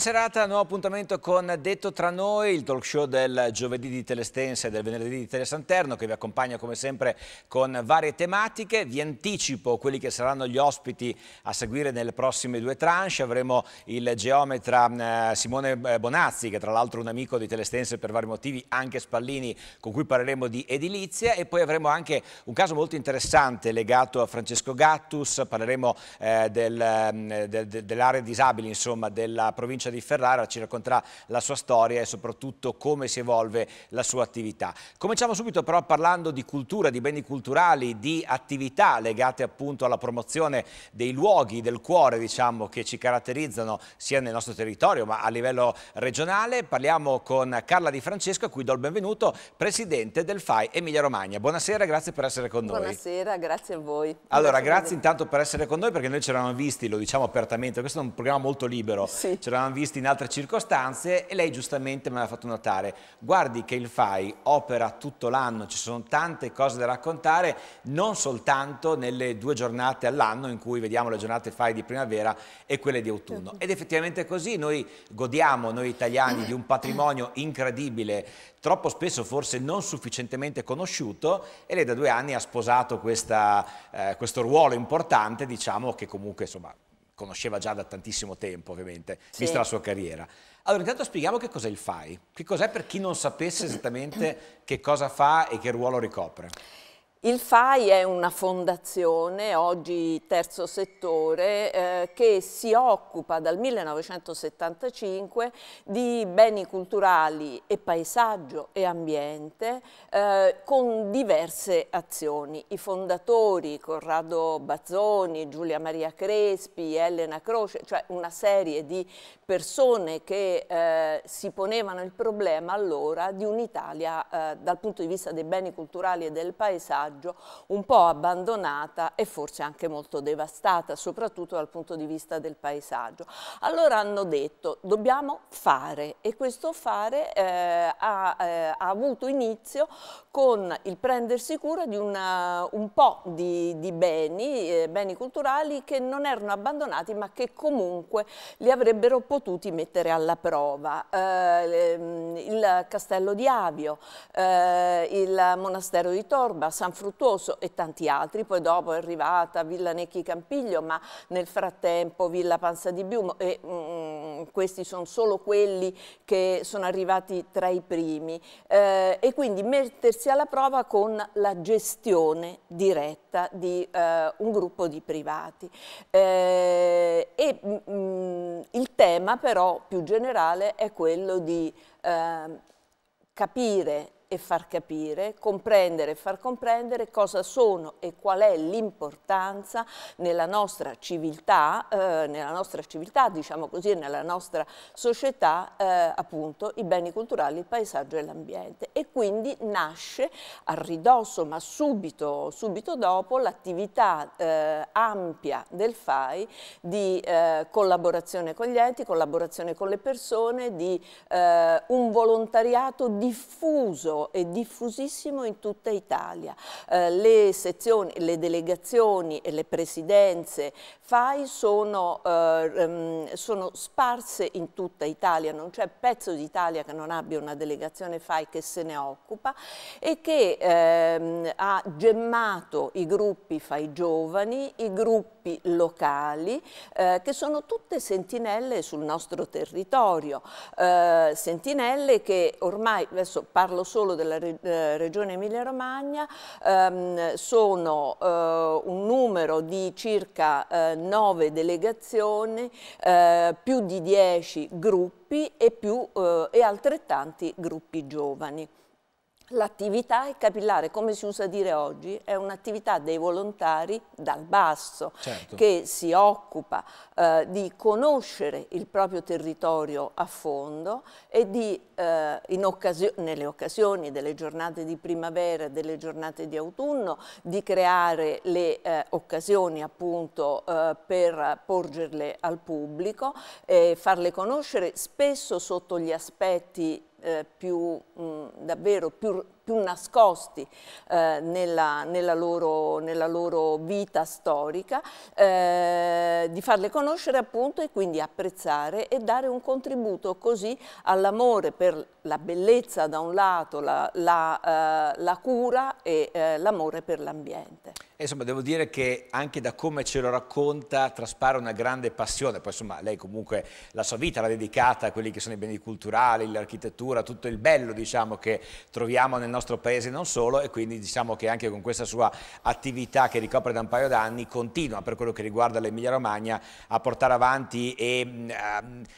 Buona serata, nuovo appuntamento con Detto tra noi, il talk show del giovedì di Telestense e del venerdì di Telesanterno che vi accompagna come sempre con varie tematiche. Vi anticipo quelli che saranno gli ospiti a seguire nelle prossime due tranche. Avremo il geometra eh, Simone eh, Bonazzi che tra l'altro è un amico di Telestense per vari motivi, anche Spallini con cui parleremo di edilizia e poi avremo anche un caso molto interessante legato a Francesco Gattus, parleremo eh, del, mm, de, dell'area disabili, insomma della provincia provincia di Ferrara, ci racconterà la sua storia e soprattutto come si evolve la sua attività. Cominciamo subito però parlando di cultura, di beni culturali, di attività legate appunto alla promozione dei luoghi del cuore diciamo, che ci caratterizzano sia nel nostro territorio ma a livello regionale. Parliamo con Carla Di Francesco a cui do il benvenuto, presidente del FAI Emilia Romagna. Buonasera, grazie per essere con noi. Buonasera, grazie a voi. Allora, grazie, grazie intanto per essere con noi perché noi ci eravamo visti, lo diciamo apertamente, questo è un programma molto libero, sì. ci eravamo visti in altre circostanze e lei giustamente me l'ha fatto notare, guardi che il FAI opera tutto l'anno, ci sono tante cose da raccontare, non soltanto nelle due giornate all'anno in cui vediamo le giornate FAI di primavera e quelle di autunno. Ed effettivamente così, noi godiamo, noi italiani, di un patrimonio incredibile, troppo spesso forse non sufficientemente conosciuto e lei da due anni ha sposato questa, eh, questo ruolo importante, diciamo che comunque insomma conosceva già da tantissimo tempo ovviamente, sì. vista la sua carriera. Allora intanto spieghiamo che cos'è il FAI, che cos'è per chi non sapesse esattamente che cosa fa e che ruolo ricopre. Il FAI è una fondazione, oggi terzo settore, eh, che si occupa dal 1975 di beni culturali e paesaggio e ambiente eh, con diverse azioni. I fondatori Corrado Bazzoni, Giulia Maria Crespi, Elena Croce, cioè una serie di persone che eh, si ponevano il problema allora di un'Italia eh, dal punto di vista dei beni culturali e del paesaggio disagio, un po' abbandonata e forse anche molto devastata, soprattutto dal punto di vista del paesaggio. Allora hanno detto dobbiamo fare e questo fare eh, ha, eh, ha, avuto inizio con il prendersi cura di una, un po' di, di beni, eh, beni culturali che non erano abbandonati ma che comunque li avrebbero potuti mettere alla prova. Eh, ehm, il castello di Avio, eh, il monastero di Torba, San Fruttuoso e tanti altri, poi dopo è arrivata Villa Necchi Campiglio, ma nel frattempo Villa Panza di Biumo e mh, mm, questi sono solo quelli che sono arrivati tra i primi eh, e quindi mettersi alla prova con la gestione diretta di eh, un gruppo di privati. Eh, e, mh, mm, il tema però più generale è quello di ehm, capire e far capire, comprendere e far comprendere cosa sono e qual è l'importanza nella nostra civiltà, eh, nella nostra civiltà, diciamo così, nella nostra società, eh, appunto, i beni culturali, il paesaggio e l'ambiente. E quindi nasce a ridosso, ma subito, subito dopo, l'attività eh, ampia del FAI di eh, collaborazione con gli enti, collaborazione con le persone, di eh, un volontariato diffuso questo diffusissimo in tutta Italia. Eh, le sezioni, le delegazioni e le presidenze FAI sono, eh, ehm, sono sparse in tutta Italia, non c'è pezzo d'Italia che non abbia una delegazione FAI che se ne occupa e che eh, ha gemmato i gruppi FAI giovani, i gruppi locali, eh, che sono tutte sentinelle sul nostro territorio, eh, sentinelle che ormai, adesso parlo solo della eh, regione Emilia-Romagna, ehm, sono eh, un numero di circa eh, nove delegazioni, eh, più di dieci gruppi e, più, eh, e altrettanti gruppi giovani. L'attività è capillare, come si usa dire oggi, è un'attività dei volontari dal basso certo. che si occupa eh, di conoscere il proprio territorio a fondo e di, eh, occasio nelle occasioni delle giornate di primavera, e delle giornate di autunno, di creare le eh, occasioni appunto eh, per porgerle al pubblico, farle conoscere spesso sotto gli aspetti eh, più, mh, mm, davvero più più nascosti eh, nella, nella, loro, nella, loro, vita storica, eh, di farle conoscere appunto e quindi apprezzare e dare un contributo così all'amore per la bellezza da un lato, la, la, eh, la cura e eh, l'amore per l'ambiente. Insomma devo dire che anche da come ce lo racconta traspare una grande passione, poi insomma lei comunque la sua vita l'ha dedicata a quelli che sono i beni culturali, l'architettura, tutto il bello diciamo che troviamo nel nostro nostro paese non solo e quindi diciamo che anche con questa sua attività che ricopre da un paio d'anni continua per quello che riguarda l'Emilia Romagna a portare avanti e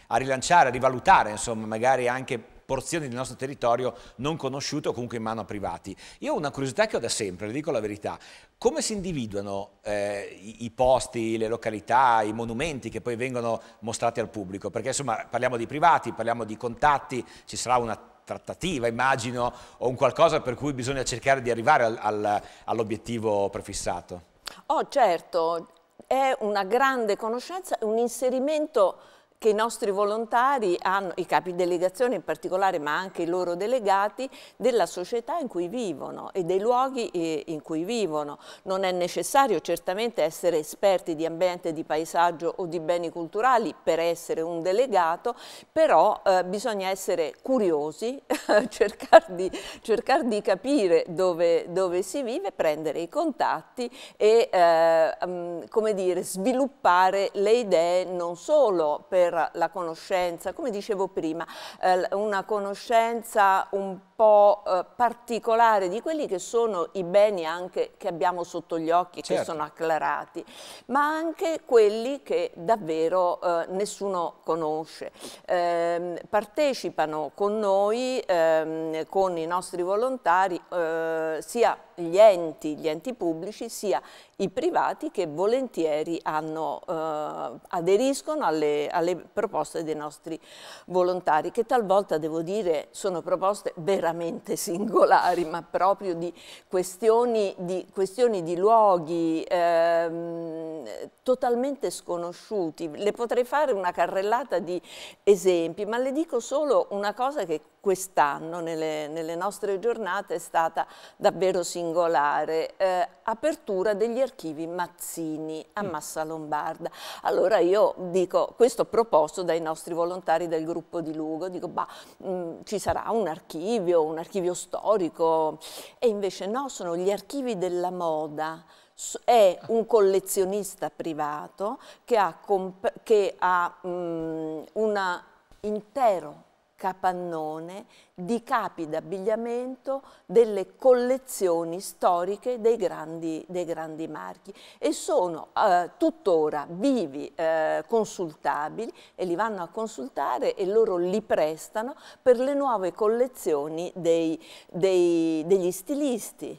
a, rilanciare, a rivalutare insomma magari anche porzioni del nostro territorio non conosciute o comunque in mano a privati. Io ho una curiosità che ho da sempre, le dico la verità, come si individuano eh, i, i, posti, le località, i monumenti che poi vengono mostrati al pubblico? Perché insomma parliamo di privati, parliamo di contatti, ci sarà una trattativa, immagino, o un qualcosa per cui bisogna cercare di arrivare al, al, all'obiettivo prefissato. Oh certo, è una grande conoscenza, un inserimento che i nostri volontari hanno, i capi delegazione in particolare, ma anche i loro delegati, della società in cui vivono e dei luoghi eh, in cui vivono. Non è necessario certamente essere esperti di ambiente, di paesaggio o di beni culturali per essere un delegato, però eh, bisogna essere curiosi, cercare, di, cercare di, capire dove, dove, si vive, prendere i contatti e eh, mm, come dire, sviluppare le idee non solo per per la conoscenza, come dicevo prima, eh, una conoscenza un po' eh, particolare di quelli che sono i beni anche che abbiamo sotto gli occhi, certo. che sono acclarati, ma anche quelli che davvero eh, nessuno conosce. Eh, partecipano con noi, ehm, con i nostri volontari, eh, sia gli enti, gli enti pubblici, sia i privati che volentieri hanno, eh, aderiscono alle, alle proposte dei nostri volontari, che talvolta, devo dire, sono proposte veramente veramente singolari, ma proprio di questioni di, questioni di luoghi ehm, totalmente sconosciuti. Le potrei fare una carrellata di esempi, ma le dico solo una cosa che quest'anno nelle, nelle, nostre giornate è stata davvero singolare. Eh, apertura degli archivi Mazzini a mm. Massa Lombarda. Allora io dico, questo proposto dai nostri volontari del gruppo di Lugo, dico, bah, mh, mm, ci sarà un archivio, un archivio storico, e invece no, sono gli archivi della moda, è un collezionista privato che ha, che ha mh, mm, una intero capannone di capi d'abbigliamento delle collezioni storiche dei grandi, dei grandi marchi e sono eh, tuttora vivi, eh, consultabili e li vanno a consultare e loro li prestano per le nuove collezioni dei, dei, degli stilisti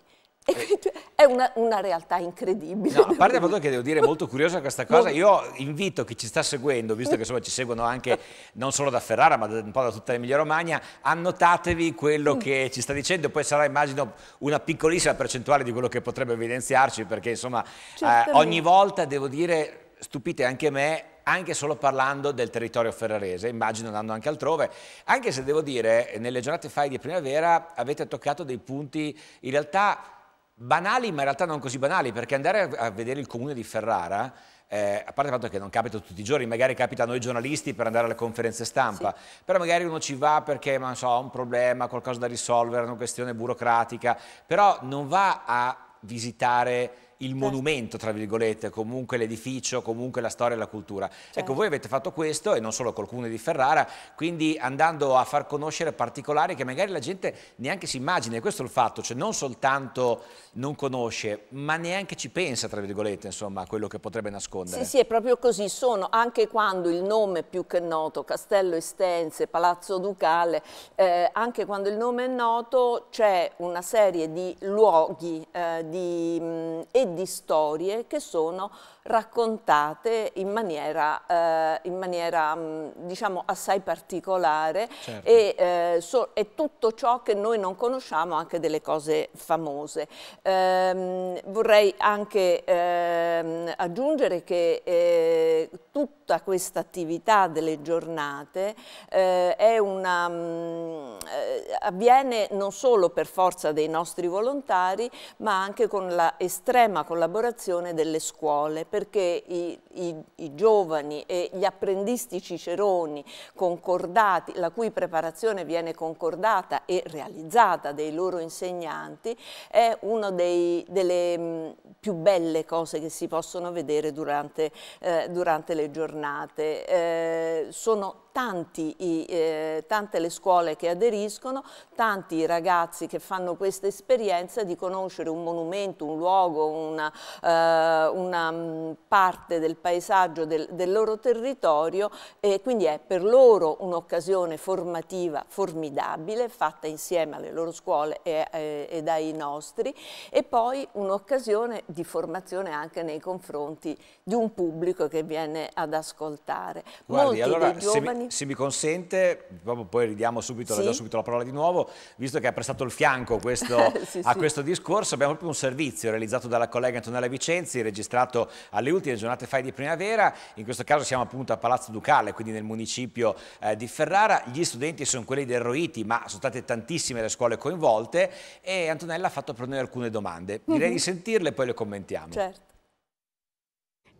è una, una, realtà incredibile. No, a parte il fatto che devo dire molto curiosa questa cosa, io invito chi ci sta seguendo, visto che insomma ci seguono anche non solo da Ferrara ma un po' da tutta l'Emilia Romagna, annotatevi quello che ci sta dicendo, poi sarà immagino una piccolissima percentuale di quello che potrebbe evidenziarci perché insomma eh, ogni volta devo dire stupite anche me anche solo parlando del territorio ferrarese, immagino andando anche altrove, anche se devo dire nelle giornate fai di primavera avete toccato dei punti in realtà banali ma in realtà non così banali, perché andare a vedere il comune di Ferrara, eh, a parte il fatto che non capita tutti i giorni, magari capita a noi giornalisti per andare alle conferenze stampa, sì. però magari uno ci va perché ha so, un problema, qualcosa da risolvere, una questione burocratica, però non va a visitare il certo. monumento, tra virgolette, comunque l'edificio, comunque la storia e la cultura. Ecco, certo. Ecco, voi avete fatto questo e non solo col comune di Ferrara, quindi andando a far conoscere particolari che magari la gente neanche si immagina, e questo è il fatto, cioè non soltanto non conosce, ma neanche ci pensa, tra virgolette, insomma, a quello che potrebbe nascondere. Sì, sì, è proprio così, sono anche quando il nome più che noto, Castello Estense, Palazzo Ducale, eh, anche quando il nome è noto c'è una serie di luoghi, eh, di mh, edifici, di storie che sono raccontate in maniera, eh, in maniera mm, diciamo assai particolare certo. e, eh, so, e, tutto ciò che noi non conosciamo anche delle cose famose. Ehm, vorrei anche ehm, aggiungere che eh, tutta questa attività delle giornate eh, una, mh, mm, eh, avviene non solo per forza dei nostri volontari ma anche con la estrema collaborazione delle scuole perché i, i, i giovani e gli apprendisti ciceroni concordati, la cui preparazione viene concordata e realizzata dei loro insegnanti, è una delle mm, più belle cose che si possono vedere durante, eh, durante le giornate. Eh, sono tanti i, eh, tante le scuole che aderiscono, tanti i ragazzi che fanno questa esperienza di conoscere un monumento, un luogo, una, eh, una mm, parte del paesaggio del, del, loro territorio e quindi è per loro un'occasione formativa formidabile fatta insieme alle loro scuole e, e, e dai nostri e poi un'occasione di formazione anche nei confronti di un pubblico che viene ad ascoltare. Guardi, Molti allora, dei giovani anni. Se mi consente, poi ridiamo subito, sì? subito la parola di nuovo, visto che ha prestato il fianco questo, sì, a sì. questo discorso, abbiamo proprio un servizio realizzato dalla collega Antonella Vicenzi, registrato alle ultime giornate fai di primavera, in questo caso siamo appunto a Palazzo Ducale, quindi nel municipio eh, di Ferrara, gli studenti sono quelli del Roiti, ma sono state tantissime le scuole coinvolte e Antonella ha fatto per noi alcune domande. Direi mm -hmm. di sentirle e poi le commentiamo. Certo.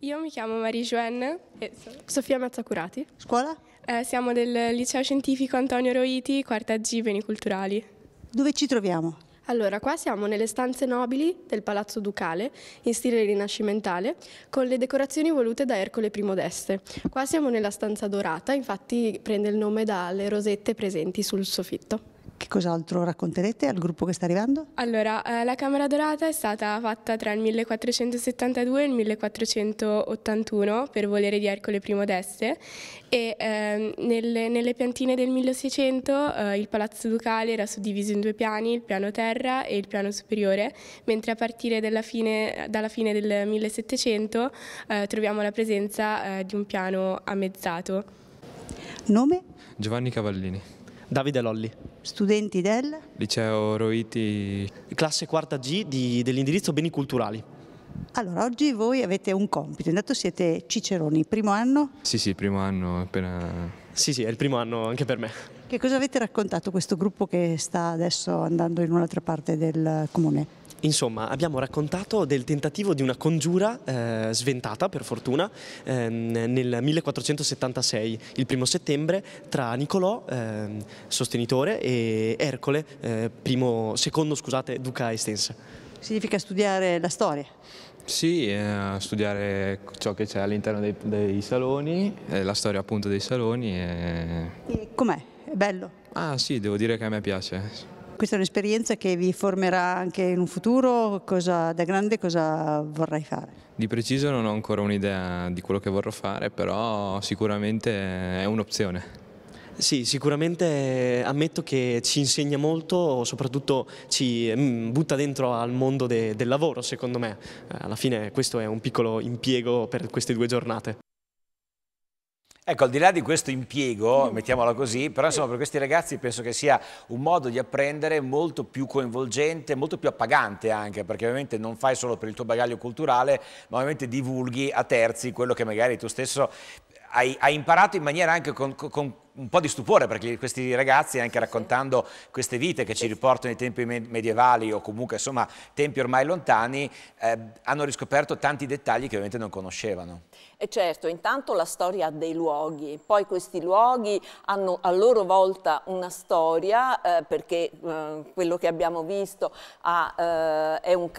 Io mi chiamo Marie Joanne e Sofia Mazzacurati. Scuola? Eh, siamo del liceo scientifico Antonio Roiti, quarta G, Beni Culturali. Dove ci troviamo? Allora, qua siamo nelle stanze nobili del Palazzo Ducale, in stile rinascimentale, con le decorazioni volute da Ercole I d'Este. Qua siamo nella stanza dorata, infatti prende il nome dalle rosette presenti sul soffitto. Che cos'altro racconterete al gruppo che sta arrivando? Allora, eh, la Camera Dorata è stata fatta tra il 1472 e il 1481 per volere di Ercole I d'Este e eh, nelle, nelle, piantine del 1600 eh, il palazzo ducale era suddiviso in due piani, il piano terra e il piano superiore, mentre a partire fine, dalla fine del 1700 eh, troviamo la presenza eh, di un piano ammezzato. Nome? Giovanni Cavallini. Davide Lolli. Studenti del? Liceo Roiti. Classe quarta G di, dell'indirizzo Beni Culturali. Allora, oggi voi avete un compito, intanto siete Ciceroni, primo anno? Sì, sì, primo anno, appena... Sì, sì, è il primo anno anche per me. Che cosa avete raccontato questo gruppo che sta adesso andando in un'altra parte del comune? Insomma, abbiamo raccontato del tentativo di una congiura eh, sventata, per fortuna, ehm, nel 1476, il primo settembre, tra Nicolò, ehm, sostenitore, e Ercole, eh, primo, secondo scusate, duca estense. Significa studiare la storia? Sì, eh, studiare ciò che c'è all'interno dei, dei, saloni, eh, la storia appunto dei saloni. E... Eh. E com'è? È bello? Ah sì, devo dire che a me piace questa è un'esperienza che vi formerà anche in un futuro? Cosa, da grande cosa vorrai fare? Di preciso non ho ancora un'idea di quello che vorrò fare, però sicuramente è un'opzione. Sì, sicuramente ammetto che ci insegna molto, soprattutto ci mm, butta dentro al mondo de del lavoro, secondo me. Eh, alla fine questo è un piccolo impiego per queste due giornate. Ecco, al di là di questo impiego, mm. mettiamola così, però insomma per questi ragazzi penso che sia un modo di apprendere molto più coinvolgente, molto più appagante anche, perché ovviamente non fai solo per il tuo bagaglio culturale, ma ovviamente divulghi a terzi quello che magari tu stesso hai, hai, imparato in maniera anche con, con, un po' di stupore perché questi ragazzi, anche raccontando queste vite che ci riportano ai tempi medievali o comunque insomma tempi ormai lontani, eh, hanno riscoperto tanti dettagli che ovviamente non conoscevano. E certo, intanto la storia dei luoghi, poi questi luoghi hanno a loro volta una storia eh, perché eh, quello che abbiamo visto ha, eh, è un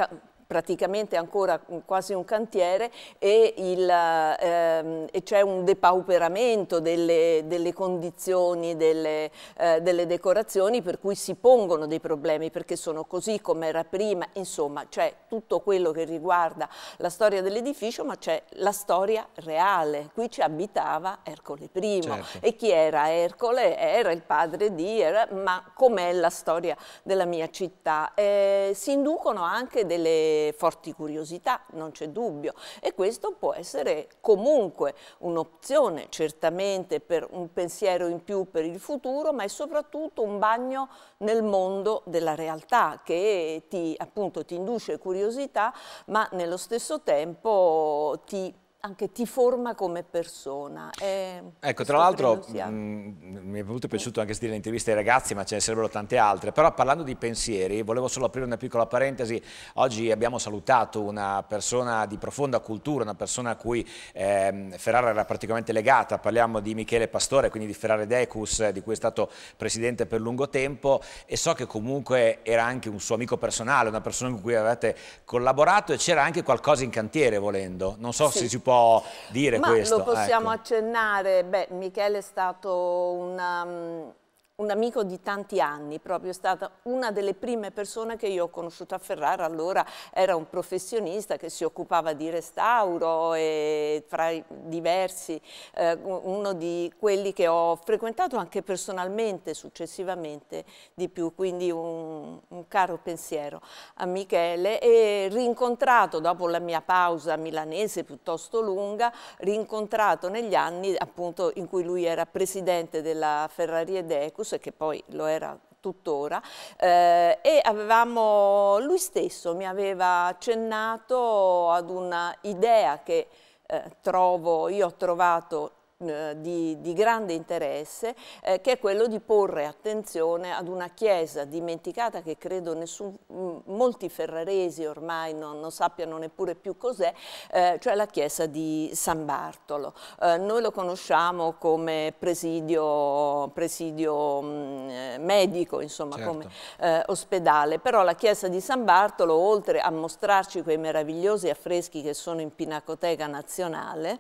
praticamente ancora mm, quasi un cantiere e, ehm, e c'è un depauperamento delle, delle condizioni, delle, eh, delle, decorazioni per cui si pongono dei problemi perché sono così come era prima, insomma c'è tutto quello che riguarda la storia dell'edificio ma c'è la storia reale, qui ci abitava Ercole I certo. e chi era Ercole? Era il padre di, era, ma com'è la storia della mia città? Eh, si inducono anche delle forti curiosità, non c'è dubbio, e questo può essere comunque un'opzione certamente per un pensiero in più per il futuro, ma è soprattutto un bagno nel mondo della realtà che ti, appunto, ti induce curiosità, ma nello stesso tempo ti anche ti forma come persona. E ecco, tra l'altro mm, mi è molto piaciuto anche sentire le interviste ai ragazzi, ma ce ne sarebbero tante altre, però parlando di pensieri, volevo solo aprire una piccola parentesi, oggi abbiamo salutato una persona di profonda cultura, una persona a cui eh, Ferrara era praticamente legata, parliamo di Michele Pastore, quindi di Ferrara Decus, di cui è stato presidente per lungo tempo e so che comunque era anche un suo amico personale, una persona con cui avevate collaborato e c'era anche qualcosa in cantiere volendo, non so sì. se si può può dire Ma questo. Ma lo possiamo ecco. accennare, beh, Michele è stato un... Um, un amico di tanti anni, proprio è stata una delle prime persone che io ho conosciuto a Ferrara, allora era un professionista che si occupava di restauro e fra i diversi, eh, uno di quelli che ho frequentato anche personalmente successivamente di più, quindi un, un caro pensiero a Michele e rincontrato dopo la mia pausa milanese piuttosto lunga, rincontrato negli anni appunto in cui lui era presidente della Ferrari ed Ecus e che poi lo era tuttora eh, e avevamo, lui stesso mi aveva accennato ad una idea che eh, trovo, io ho trovato eh, di, di, grande interesse eh, che è quello di porre attenzione ad una chiesa dimenticata che credo nessun, mm, molti ferraresi ormai non, non sappiano neppure più cos'è, eh, cioè la chiesa di San Bartolo. Eh, noi lo conosciamo come presidio, presidio mh, mm, eh, medico, insomma certo. come ospedale, però la chiesa di San Bartolo oltre a mostrarci quei meravigliosi affreschi che sono in Pinacoteca Nazionale,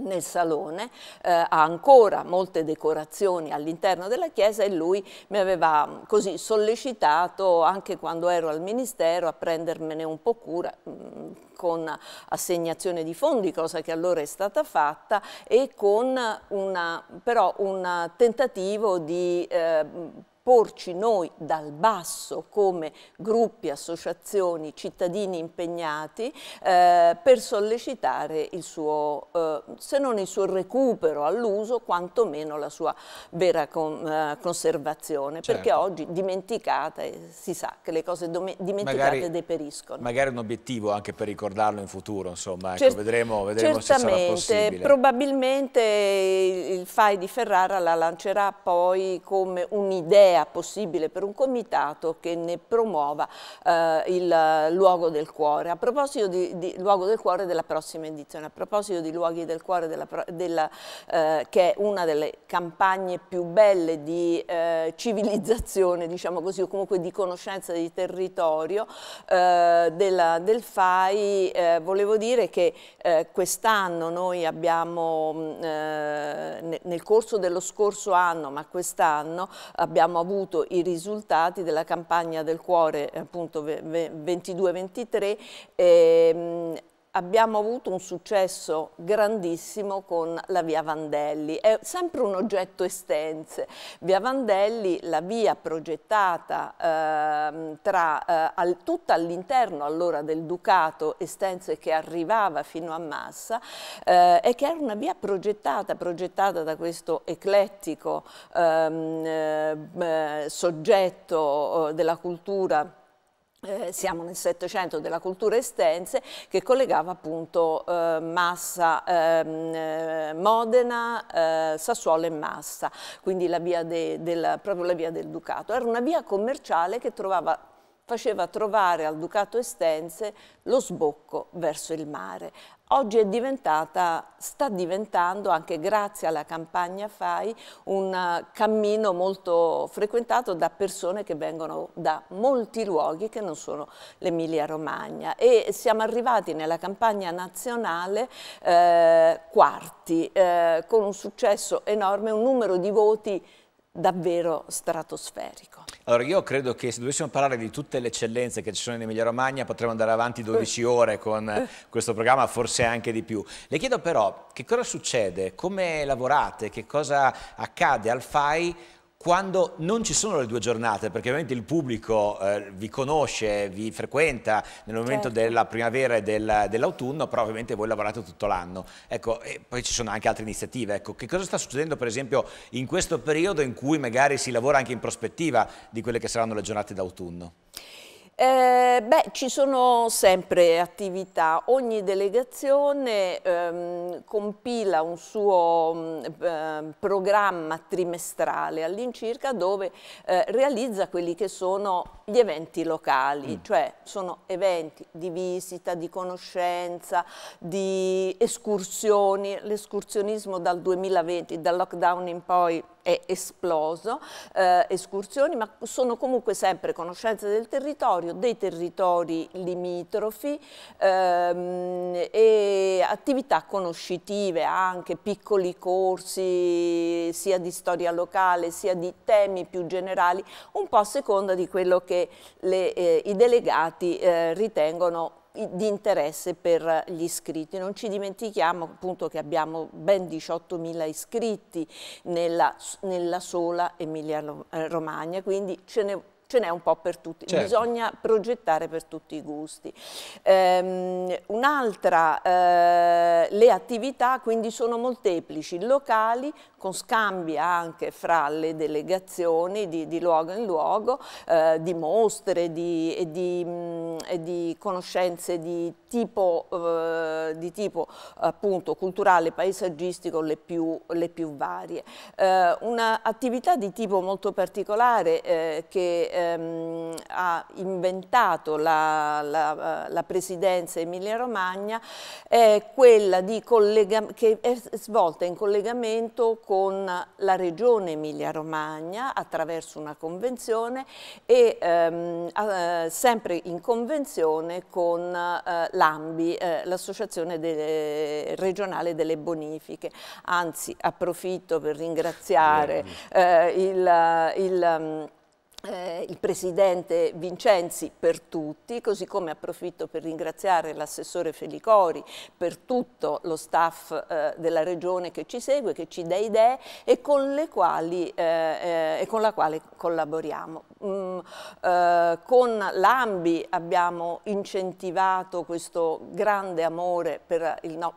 nel salone, eh, ha ancora molte decorazioni all'interno della chiesa e lui mi aveva mm, così sollecitato anche quando ero al ministero a prendermene un po' cura mh, mm, con assegnazione di fondi, cosa che allora è stata fatta e con una, però un tentativo di eh, porci noi dal basso come gruppi, associazioni, cittadini impegnati eh, per sollecitare il suo, eh, se non il suo recupero all'uso, quantomeno la sua vera con, eh, conservazione, certo. perché oggi dimenticata, e si sa che le cose dimenticate magari, deperiscono. Magari un obiettivo anche per ricordarlo in futuro, insomma, ecco, Cer vedremo, vedremo se sarà possibile. Probabilmente il FAI di Ferrara la lancerà poi come un'idea un'idea possibile per un comitato che ne promuova eh, il luogo del cuore. A proposito di, di, luogo del cuore della prossima edizione, a proposito di luoghi del cuore della, della, eh, che è una delle campagne più belle di eh, civilizzazione, diciamo così, o comunque di conoscenza di territorio eh, della, del FAI, eh, volevo dire che eh, quest'anno noi abbiamo, mm, nel corso dello scorso anno, ma quest'anno abbiamo avuto avuto i risultati della campagna del cuore appunto 22-23 abbiamo avuto un successo grandissimo con la via Vandelli. È sempre un oggetto estense. Via Vandelli, la via progettata eh, tra, eh, al, tutta all'interno allora del Ducato estense che arrivava fino a Massa eh, e che era una via progettata, progettata da questo eclettico ehm, eh, soggetto eh, della cultura eh, siamo nel Settecento della cultura estense che collegava appunto eh, Massa, ehm, eh, Modena, eh, Sassuolo e Massa, quindi la via de, del, proprio la via del Ducato. Era una via commerciale che trovava faceva trovare al Ducato Estense lo sbocco verso il mare oggi diventata, sta diventando, anche grazie alla campagna FAI, un eh, cammino molto frequentato da persone che vengono da molti luoghi che non sono l'Emilia Romagna e siamo arrivati nella campagna nazionale eh, quarti eh, con un successo enorme, un numero di voti davvero stratosferico. Allora io credo che se dovessimo parlare di tutte le eccellenze che ci sono in Emilia Romagna potremmo andare avanti 12 eh. ore con eh. questo programma, forse anche di più. Le chiedo però che cosa succede, come lavorate, che cosa accade al FAI quando non ci sono le due giornate, perché ovviamente il pubblico eh, vi conosce, vi frequenta nel momento certo. della primavera e del, dell'autunno, però ovviamente voi lavorate tutto l'anno. Ecco, e poi ci sono anche altre iniziative. Ecco, che cosa sta succedendo per esempio in questo periodo in cui magari si lavora anche in prospettiva di quelle che saranno le giornate d'autunno? Eh, beh, ci sono sempre attività, ogni delegazione ehm, compila un suo mh, mm, ehm, programma trimestrale all'incirca dove eh, realizza quelli che sono gli eventi locali, mm. cioè sono eventi di visita, di conoscenza, di escursioni, l'escursionismo dal 2020, dal lockdown in poi è esploso, eh, escursioni, ma sono comunque sempre conoscenze del territorio, dei territori limitrofi ehm, e attività conoscitive, anche piccoli corsi sia di storia locale sia di temi più generali, un po' a seconda di quello che le, eh, i delegati eh, ritengono di interesse per gli iscritti. Non ci dimentichiamo appunto che abbiamo ben 18.000 iscritti nella, nella sola Emilia-Romagna, quindi ce ne ce n'è un po' per tutti, certo. bisogna progettare per tutti i gusti. Ehm, Un'altra, eh, le attività quindi sono molteplici, locali, con scambi anche fra le delegazioni di, di luogo in luogo, eh, di mostre, di, di mh, mm, di conoscenze di tipo, eh, di tipo appunto, culturale, paesaggistico le più, le più varie. Eh, Un'attività di tipo molto particolare eh, che ehm, ha inventato la, la, eh, la Presidenza Emilia Romagna è quella che è svolta in collegamento con la Regione Emilia Romagna attraverso una convenzione e ehm, eh, sempre in convenzione convenzione con eh, l'AMBI, eh, l'Associazione Regionale delle Bonifiche. Anzi, approfitto per ringraziare eh, il... il mm, eh, il presidente Vincenzi per tutti, così come approfitto per ringraziare l'assessore Felicori per tutto lo staff eh, della regione che ci segue, che ci dà idee e con, le quali, eh, eh e con la quale collaboriamo. Mm, eh, con l'AMBI abbiamo incentivato questo grande amore per il no,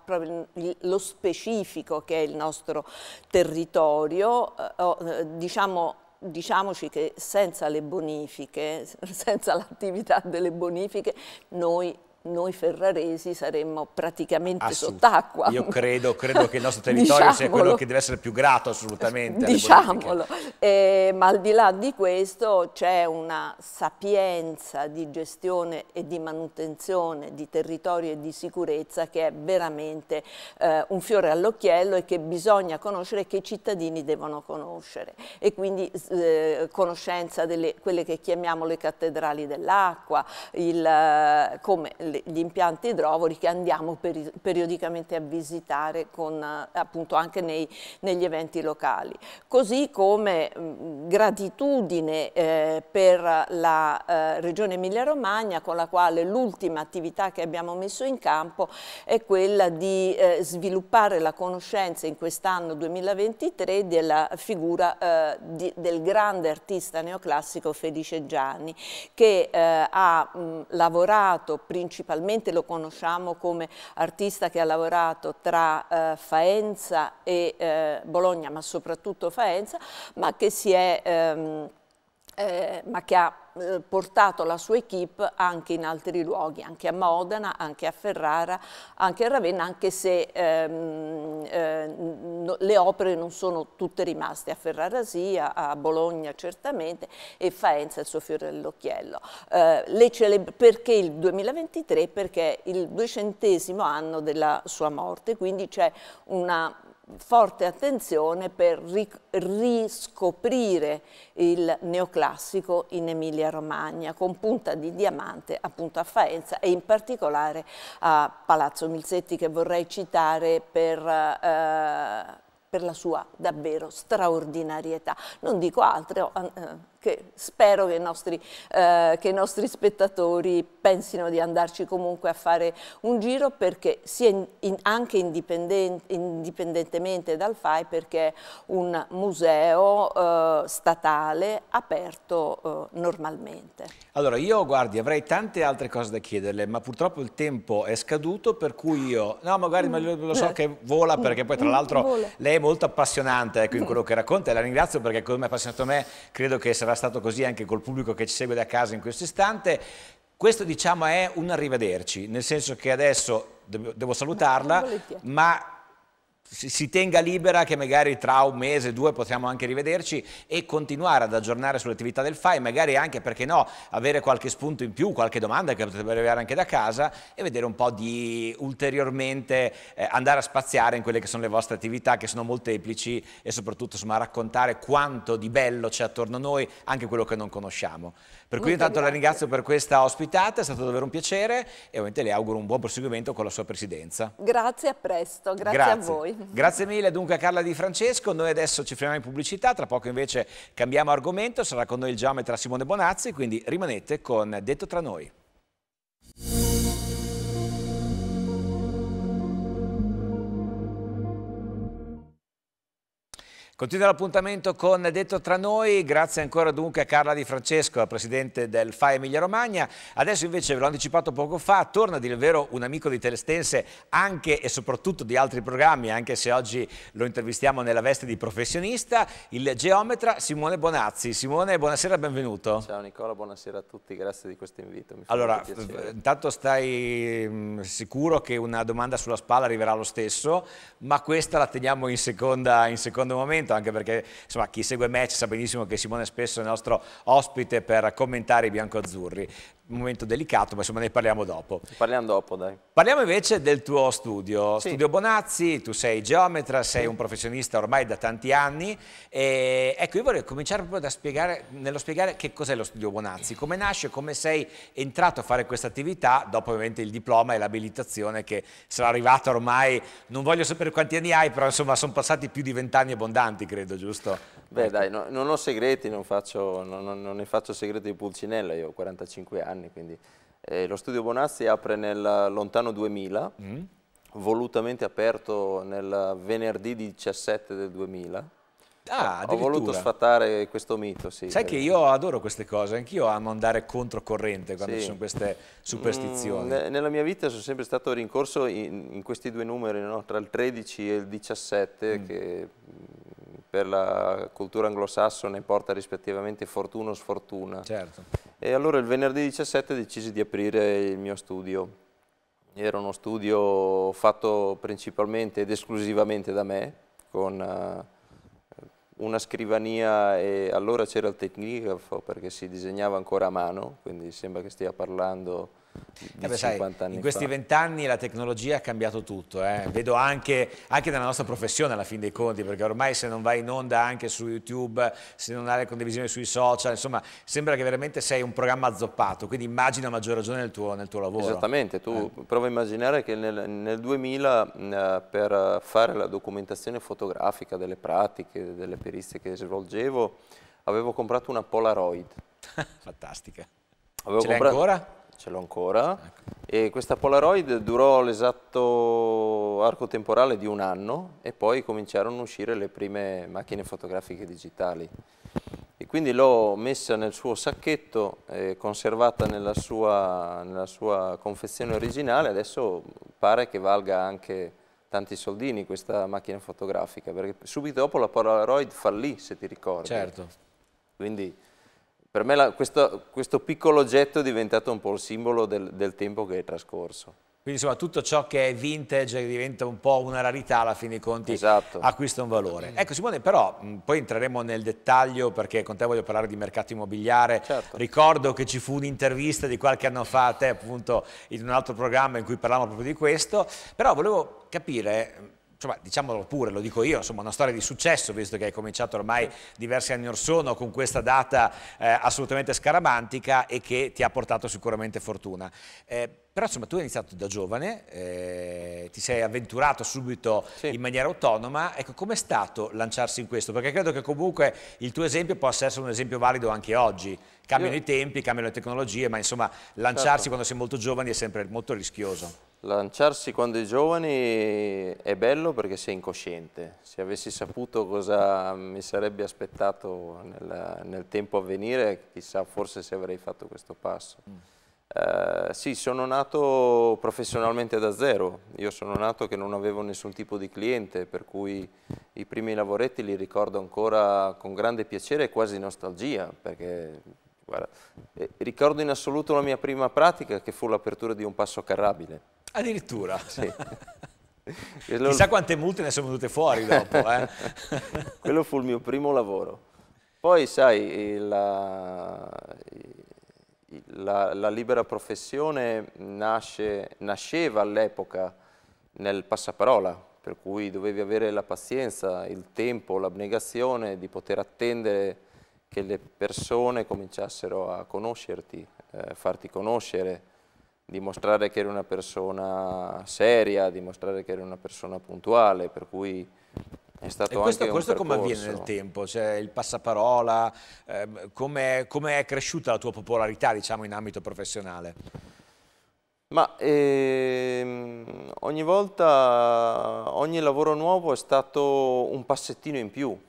il, lo specifico che è il nostro territorio, eh, diciamo diciamoci che senza le bonifiche, senza l'attività delle bonifiche, noi noi ferraresi saremmo praticamente Assu sott'acqua. Io credo, credo, che il nostro territorio sia quello che deve essere più grato assolutamente. Diciamolo, eh, ma al di là di questo c'è una sapienza di gestione e di manutenzione di territorio e di sicurezza che è veramente eh, un fiore all'occhiello e che bisogna conoscere e che i cittadini devono conoscere. E quindi eh, conoscenza delle quelle che chiamiamo le cattedrali dell'acqua, eh, come gli impianti idrovori che andiamo peri periodicamente a visitare con, eh, appunto anche nei, negli eventi locali. Così come mh, mm, gratitudine eh, per la eh, Regione Emilia-Romagna con la quale l'ultima attività che abbiamo messo in campo è quella di eh, sviluppare la conoscenza in quest'anno 2023 della figura eh, di, del grande artista neoclassico Felice Gianni che eh, ha mh, mm, lavorato principalmente principalmente lo conosciamo come artista che ha lavorato tra eh, Faenza e eh, Bologna, ma soprattutto Faenza, ma che si è... Ehm, eh, ma che ha eh, portato la sua equip anche in altri luoghi, anche a Modena, anche a Ferrara, anche a Ravenna, anche se ehm, eh, no, le opere non sono tutte rimaste, a Ferrara sì, a, a Bologna certamente e Faenza il suo fiore all'occhiello. Eh, perché il 2023? Perché è il duecentesimo anno della sua morte, quindi c'è una forte attenzione per riscoprire il neoclassico in Emilia Romagna con punta di diamante appunto a Faenza e in particolare a Palazzo Milzetti che vorrei citare per, eh, per la sua davvero straordinarietà. Non dico altro, eh, che spero che i, nostri, eh, che i nostri, spettatori pensino di andarci comunque a fare un giro perché sia in, in, anche indipendente, indipendentemente dal FAI perché è un museo eh, statale aperto eh, normalmente. Allora io guardi avrei tante altre cose da chiederle ma purtroppo il tempo è scaduto per cui io no magari mm. ma lo so che vola perché poi tra l'altro lei è molto appassionante ecco, in quello che racconta e la ringrazio perché come è appassionato a me credo che sarà sarà stato così anche col pubblico che ci segue da casa in questo istante. Questo diciamo è un arrivederci, nel senso che adesso devo salutarla, ma si tenga libera che magari tra un mese, due possiamo anche rivederci e continuare ad aggiornare sulle attività del FAI, magari anche perché no, avere qualche spunto in più, qualche domanda che potrebbe arrivare anche da casa e vedere un po' di ulteriormente eh, andare a spaziare in quelle che sono le vostre attività che sono molteplici e soprattutto insomma raccontare quanto di bello c'è attorno a noi, anche quello che non conosciamo. Per cui intanto la ringrazio per questa ospitata, è stato davvero un piacere e ovviamente le auguro un buon proseguimento con la sua presidenza. Grazie, a presto, grazie, grazie. a voi. Grazie mille dunque a Carla Di Francesco, noi adesso ci fermiamo in pubblicità, tra poco invece cambiamo argomento, sarà con noi il geometra Simone Bonazzi, quindi rimanete con Detto tra noi. Continua l'appuntamento con Detto tra noi, grazie ancora dunque a Carla Di Francesco, presidente del FA Emilia Romagna. Adesso invece, ve l'ho anticipato poco fa, torna di vero un amico di Telestense anche e soprattutto di altri programmi, anche se oggi lo intervistiamo nella veste di professionista, il geometra Simone Bonazzi. Simone, buonasera e benvenuto. Ciao Nicola, buonasera a tutti, grazie di questo invito. allora, eh, intanto stai mm, sicuro che una domanda sulla spalla arriverà lo stesso, ma questa la teniamo in, seconda, in secondo momento argomento, anche perché insomma, chi segue match sa benissimo che Simone è spesso il nostro ospite per commentare i biancoazzurri un momento delicato, ma insomma ne parliamo dopo. Parliamo dopo, dai. Parliamo invece del tuo studio, sì. Studio Bonazzi, tu sei geometra, sei sì. un professionista ormai da tanti anni e ecco io vorrei cominciare proprio spiegare, nello spiegare che cos'è lo Studio Bonazzi, come nasce, come sei entrato a fare questa attività, dopo ovviamente il diploma e l'abilitazione che sarà arrivata ormai, non voglio sapere quanti anni hai, però insomma sono passati più di vent'anni abbondanti credo, giusto? Beh ecco. dai, no, non ho segreti, non, faccio, non, non, ne faccio segreti di Pulcinella, io ho 45 anni, quindi eh, lo studio Bonazzi apre nel lontano 2000, mm. volutamente aperto nel venerdì 17 del 2000. Ah, ho voluto sfatare questo mito, sì. Sai che eh. io adoro queste cose, anch'io amo andare controcorrente quando sì. ci sono queste mm, superstizioni. Mm, nella mia vita sono sempre stato rincorso in, in questi due numeri, no? tra il 13 e il 17, mm. che per la cultura anglosassone porta rispettivamente fortuna o sfortuna. Certo. E allora il venerdì 17 decisi di aprire il mio studio. Era uno studio fatto principalmente ed esclusivamente da me, con eh, una scrivania e allora c'era il tecnigrafo perché si disegnava ancora a mano, quindi sembra che stia parlando eh beh, sai, in questi vent'anni la tecnologia ha cambiato tutto, eh. vedo anche, anche, nella nostra professione alla fin dei conti, perché ormai se non vai in onda anche su YouTube, se non hai la condivisione sui social, insomma sembra che veramente sei un programma zoppato, quindi immagina a maggior ragione nel tuo, nel tuo lavoro. Esattamente, tu eh. prova a immaginare che nel, nel 2000 eh, per fare la documentazione fotografica delle pratiche, delle perizie che svolgevo, avevo comprato una Polaroid. Fantastica. Avevo Ce l'hai ancora? ce l'ho ancora, ecco. e questa Polaroid durò l'esatto arco temporale di un anno e poi cominciarono a uscire le prime macchine fotografiche digitali. E quindi l'ho messa nel suo sacchetto, eh, conservata nella sua, nella sua confezione originale, adesso pare che valga anche tanti soldini questa macchina fotografica, perché subito dopo la Polaroid fallì, se ti ricordi. Certo. Quindi per me la, questo, questo, piccolo oggetto è diventato un po' il simbolo del, del tempo che è trascorso. Quindi insomma tutto ciò che è vintage diventa un po' una rarità alla fine dei conti esatto. acquista un valore. Ecco Simone però poi entreremo nel dettaglio perché con te voglio parlare di mercato immobiliare. Certo. Ricordo che ci fu un'intervista di qualche anno fa a te appunto in un altro programma in cui parlavamo proprio di questo, però volevo capire insomma, diciamolo pure, lo dico io, insomma, una storia di successo, visto che hai cominciato ormai diversi anni or sono con questa data eh, assolutamente scaramantica e che ti ha portato sicuramente fortuna. Eh, però insomma tu hai iniziato da giovane, eh, ti sei avventurato subito sì. in maniera autonoma, ecco com'è stato lanciarsi in questo? Perché credo che comunque il tuo esempio possa essere un esempio valido anche oggi, cambiano Io... i tempi, cambiano le tecnologie, ma insomma certo. lanciarsi certo. quando si è molto giovani è sempre molto rischioso. Lanciarsi quando è giovani è bello perché sei incosciente. Se avessi saputo cosa mi sarebbe aspettato nel, nel tempo a venire, chissà forse se avrei fatto questo passo. Mm. Eh, sì, sono nato professionalmente da zero. Io sono nato che non avevo nessun tipo di cliente, per cui i primi lavoretti li ricordo ancora con grande piacere e quasi nostalgia, perché guarda, eh, ricordo in assoluto la mia prima pratica che fu l'apertura di un passo carrabile Addirittura? Sì. Chissà quante multe ne sono venute fuori dopo. Eh? Quello fu il mio primo lavoro. Poi, sai, la, la, la libera professione nasce, nasceva all'epoca nel passaparola, per cui dovevi avere la pazienza, il tempo, l'abnegazione di poter attendere che le persone cominciassero a conoscerti, eh, farti conoscere, dimostrare che eri una persona seria, dimostrare che eri una persona puntuale, per cui è stato e questo, anche questo come avviene nel tempo? Cioè, il passaparola, eh, come, com è cresciuta la tua popolarità diciamo, in ambito professionale? Ma ehm, ogni volta, ogni lavoro nuovo è stato un passettino in più,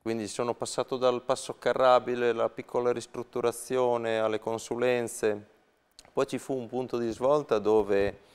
quindi sono passato dal passo carrabile alla piccola ristrutturazione, alle consulenze, poi ci fu un punto di svolta dove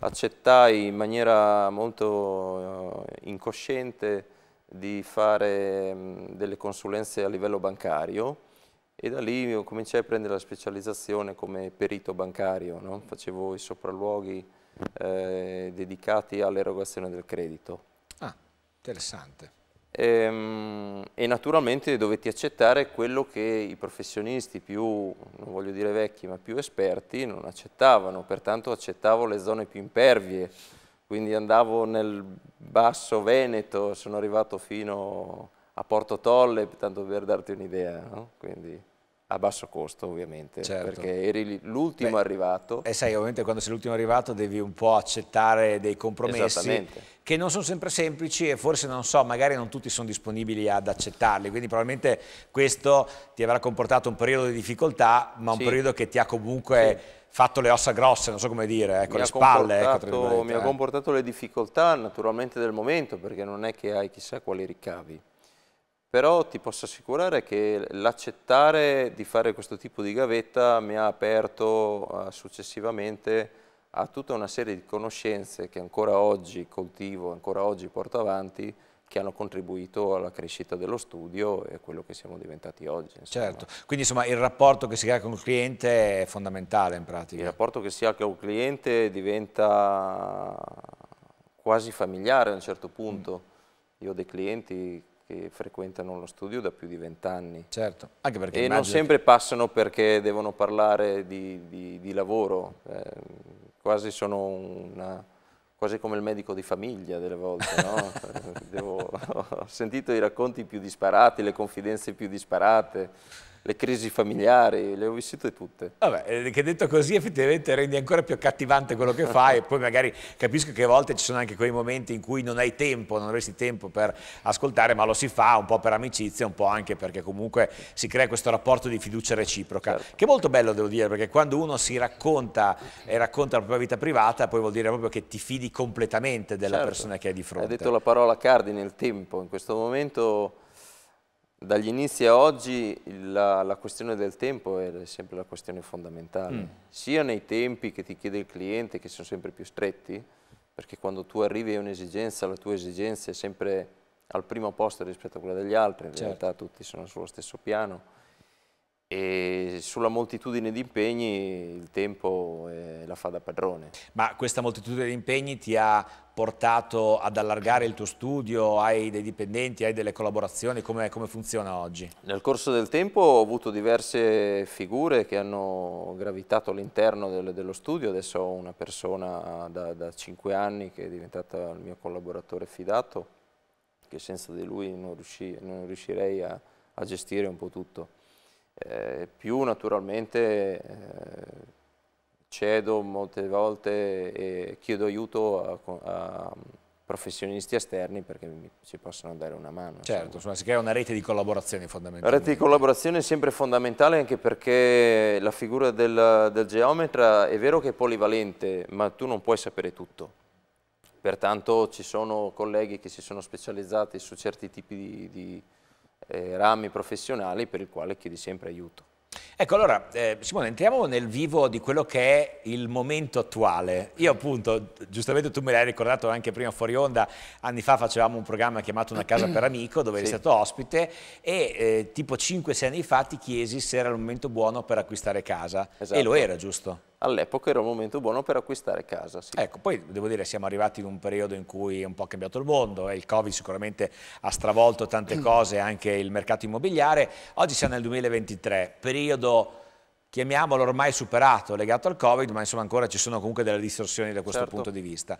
accettai in maniera molto eh, incosciente di fare mm, delle consulenze a livello bancario e da lì cominciai a prendere la specializzazione come perito bancario, no? facevo i sopralluoghi eh, dedicati all'erogazione del credito. Ah, interessante e, ehm, e naturalmente dovetti accettare quello che i professionisti più, non voglio dire vecchi, ma più esperti non accettavano, pertanto accettavo le zone più impervie, quindi andavo nel basso Veneto, sono arrivato fino a Porto Tolle, tanto per darti un'idea, no? a basso costo ovviamente, certo. perché eri l'ultimo arrivato. E eh, sai, ovviamente quando sei l'ultimo arrivato devi un po' accettare dei compromessi che non sono sempre semplici e forse non so, magari non tutti sono disponibili ad accettarli, quindi probabilmente questo ti avrà comportato un periodo di difficoltà, ma un sì. periodo che ti ha comunque... Sì fatto le ossa grosse, non so come dire, ecco, le spalle. Ecco, mi ha eh. comportato le difficoltà naturalmente del momento, perché non è che hai chissà quali ricavi però ti posso assicurare che l'accettare di fare questo tipo di gavetta mi ha aperto eh, successivamente a tutta una serie di conoscenze che ancora oggi coltivo, ancora oggi porto avanti, che hanno contribuito alla crescita dello studio e a quello che siamo diventati oggi. Insomma. Certo, quindi insomma il rapporto che si ha con il cliente è fondamentale in pratica. Il rapporto che si ha con il cliente diventa quasi familiare a un certo punto. Mm. Io ho dei clienti che frequentano lo studio da più di vent'anni. Certo, anche perché... E non sempre che... passano perché devono parlare di, di, di lavoro, eh, quasi sono una, quasi come il medico di famiglia delle volte, no? Devo, ho sentito i racconti più disparati, le confidenze più disparate le crisi familiari, le ho vissute tutte. Vabbè, eh, che detto così effettivamente rendi ancora più accattivante quello che fai e poi magari capisco che a volte ci sono anche quei momenti in cui non hai tempo, non avresti tempo per ascoltare, ma lo si fa un po' per amicizia, un po' anche perché comunque si crea questo rapporto di fiducia reciproca, certo. che è molto bello devo dire, perché quando uno si racconta e racconta la propria vita privata, poi vuol dire proprio che ti fidi completamente della certo. persona che hai di fronte. Hai detto la parola cardine, il tempo, in questo momento dagli inizi a oggi la, la, questione del tempo è sempre la questione fondamentale, mm. sia nei tempi che ti chiede il cliente che sono sempre più stretti, perché quando tu arrivi a un'esigenza, la tua esigenza è sempre al primo posto rispetto a quella degli altri, in certo. realtà tutti sono sullo stesso piano, e sulla moltitudine di impegni il tempo eh, la fa da padrone. Ma questa moltitudine di impegni ti ha portato ad allargare il tuo studio, hai dei dipendenti, hai delle collaborazioni, come, come funziona oggi? Nel corso del tempo ho avuto diverse figure che hanno gravitato all'interno del, dello studio, adesso ho una persona da, da 5 anni che è diventata il mio collaboratore fidato, che senza di lui non, riusci, non riuscirei a, a gestire un po' tutto. Eh, più naturalmente eh, cedo molte volte e chiedo aiuto a, a mm, professionisti esterni perché mi, ci possono dare una mano. Certo, insomma. si crea una rete di collaborazione fondamentale. La rete di collaborazione è sempre fondamentale anche perché la figura del, del geometra è vero che è polivalente, ma tu non puoi sapere tutto. Pertanto ci sono colleghi che si sono specializzati su certi tipi di, di eh, rami professionali per il quale chiedi sempre aiuto. Ecco, allora, eh, Simone, entriamo nel vivo di quello che è il momento attuale. Io appunto, giustamente tu me l'hai ricordato anche prima fuori onda, anni fa facevamo un programma chiamato Una casa per amico, dove sì. eri stato ospite, e eh, tipo 5-6 anni fa ti chiesi se era il momento buono per acquistare casa. Esatto. E lo esatto. era, giusto? all'epoca era un momento buono per acquistare casa. Sì. Ecco, poi devo dire siamo arrivati in un periodo in cui è un po' cambiato il mondo, e eh, il Covid sicuramente ha stravolto tante mm. cose, anche il mercato immobiliare. Oggi siamo nel 2023, periodo chiamiamolo ormai superato, legato al Covid, ma insomma ancora ci sono comunque delle distorsioni da questo certo. punto di vista.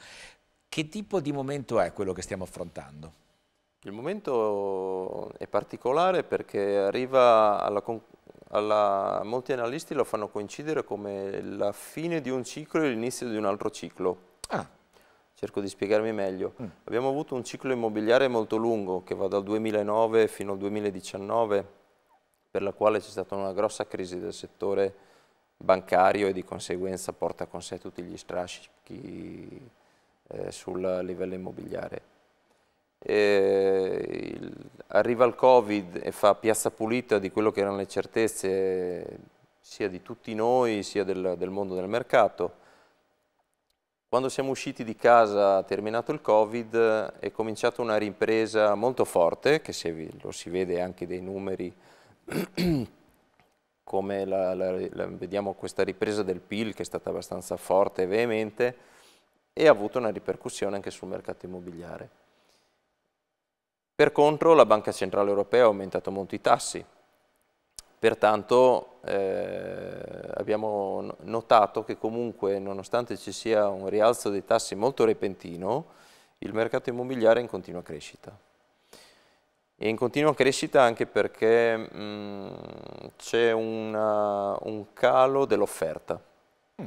Che tipo di momento è quello che stiamo affrontando? Il momento è particolare perché arriva alla conclusione alla, molti analisti lo fanno coincidere come la fine di un ciclo e l'inizio di un altro ciclo. Ah. Cerco di spiegarmi meglio. Mm. Abbiamo avuto un ciclo immobiliare molto lungo che va dal 2009 fino al 2019 per la quale c'è stata una grossa crisi del settore bancario e di conseguenza porta con sé tutti gli strascichi eh, sul livello immobiliare eh, arriva il Covid e fa piazza pulita di quello che erano le certezze sia di tutti noi sia del, del mondo del mercato. Quando siamo usciti di casa, terminato il Covid, è cominciata una ripresa molto forte, che se lo si vede anche dai numeri, come la, la, la, vediamo questa ripresa del PIL che è stata abbastanza forte e veemente, e ha avuto una ripercussione anche sul mercato immobiliare. Per contro la Banca Centrale Europea ha aumentato molto i tassi, pertanto eh, abbiamo notato che comunque nonostante ci sia un rialzo dei tassi molto repentino, il mercato immobiliare è in continua crescita. E in continua crescita anche perché mm, c'è un calo dell'offerta. Mm.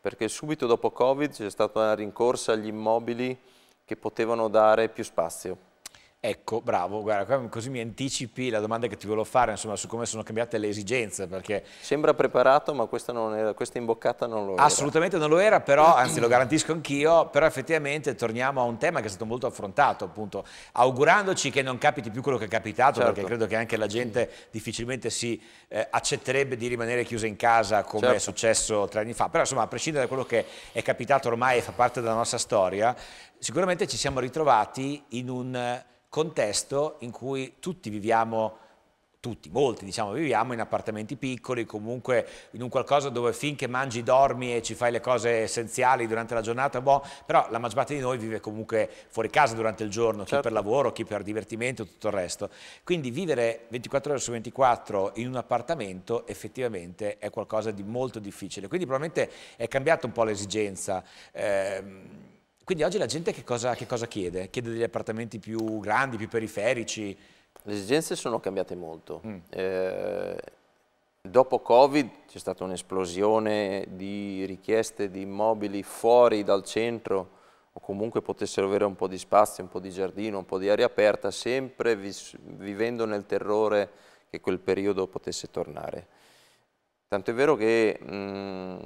Perché subito dopo Covid c'è stata una rincorsa agli immobili che potevano dare più spazio Ecco, bravo, guarda, così mi anticipi la domanda che ti volevo fare, insomma, su come sono cambiate le esigenze, perché... Sembra preparato, ma questa, era, questa imboccata non lo era. Assolutamente non lo era, però, anzi lo garantisco anch'io, però effettivamente torniamo a un tema che è stato molto affrontato, appunto, augurandoci che non capiti più quello che è capitato, certo. perché credo che anche la gente difficilmente si eh, accetterebbe di rimanere chiusa in casa come certo. è successo tre anni fa, però insomma, a prescindere da quello che è capitato ormai e fa parte della nostra storia, sicuramente ci siamo ritrovati in un contesto in cui tutti viviamo tutti, molti diciamo, viviamo in appartamenti piccoli, comunque in un qualcosa dove finché mangi, dormi e ci fai le cose essenziali durante la giornata, boh, però la maggior parte di noi vive comunque fuori casa durante il giorno, certo. chi per certo. lavoro, chi per divertimento, tutto il resto. Quindi vivere 24 ore su 24 in un appartamento effettivamente è qualcosa di molto difficile, quindi probabilmente è cambiata un po' l'esigenza. Eh, quindi oggi la gente che cosa, che cosa chiede? Chiede degli appartamenti più grandi, più periferici? Le esigenze sono cambiate molto. Mm. Eh, dopo Covid c'è stata un'esplosione di richieste di immobili fuori dal centro o comunque potessero avere un po' di spazio, un po' di giardino, un po' di aria aperta, sempre vi vivendo nel terrore che quel periodo potesse tornare. Tanto è vero che mh, mm,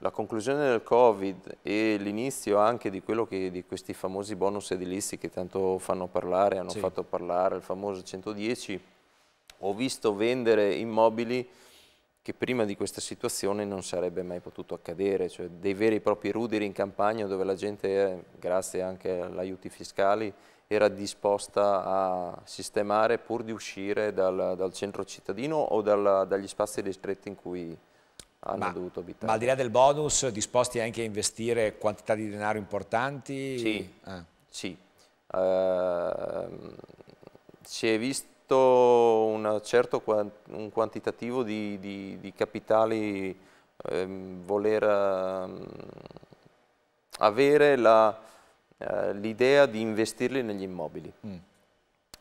la conclusione del Covid e l'inizio anche di, che, di questi famosi bonus edilizi che tanto fanno parlare, hanno sì. fatto parlare, il famoso 110, ho visto vendere immobili che prima di questa situazione non sarebbe mai potuto accadere, cioè dei veri e propri ruderi in campagna dove la gente, grazie anche agli aiuti fiscali, era disposta a sistemare pur di uscire dal, dal centro cittadino o dalla, dagli spazi ristretti in cui, hanno ma, dovuto abitare. Ma al di là del bonus, disposti anche a investire quantità di denaro importanti? Sì, ah. sì. Uh, si è visto un certo un quantitativo di, di, di capitali ehm, voler ehm, avere eh, l'idea eh, di investirli negli immobili. Mm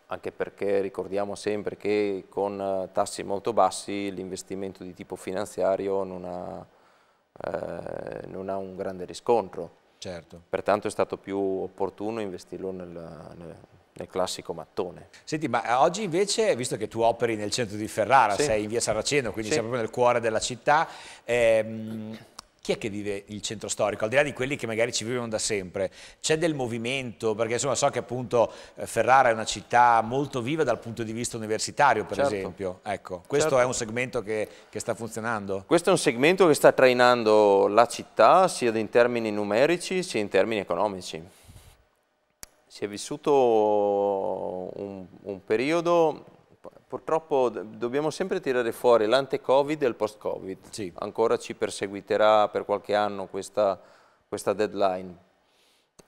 anche perché ricordiamo sempre che con eh, tassi molto bassi l'investimento di tipo finanziario non ha, eh, non ha un grande riscontro. Certo. Pertanto è stato più opportuno investirlo nel, nel, nel, classico mattone. Senti, ma eh, oggi invece, visto che tu operi nel centro di Ferrara, sì. sei in via Saraceno, quindi sì. sei proprio nel cuore della città, ehm, chi è che vive il centro storico? Al di là di quelli che magari ci vivono da sempre, c'è del movimento? Perché insomma so che appunto eh, Ferrara è una città molto viva dal punto di vista universitario, per certo. esempio. Ecco, questo certo. è un segmento che, che, sta funzionando? Questo è un segmento che sta trainando la città sia in termini numerici sia in termini economici. Si è vissuto un, un periodo Purtroppo dobbiamo sempre tirare fuori l'ante-Covid e il post-Covid. Sì. Ancora ci perseguiterà per qualche anno questa, questa deadline.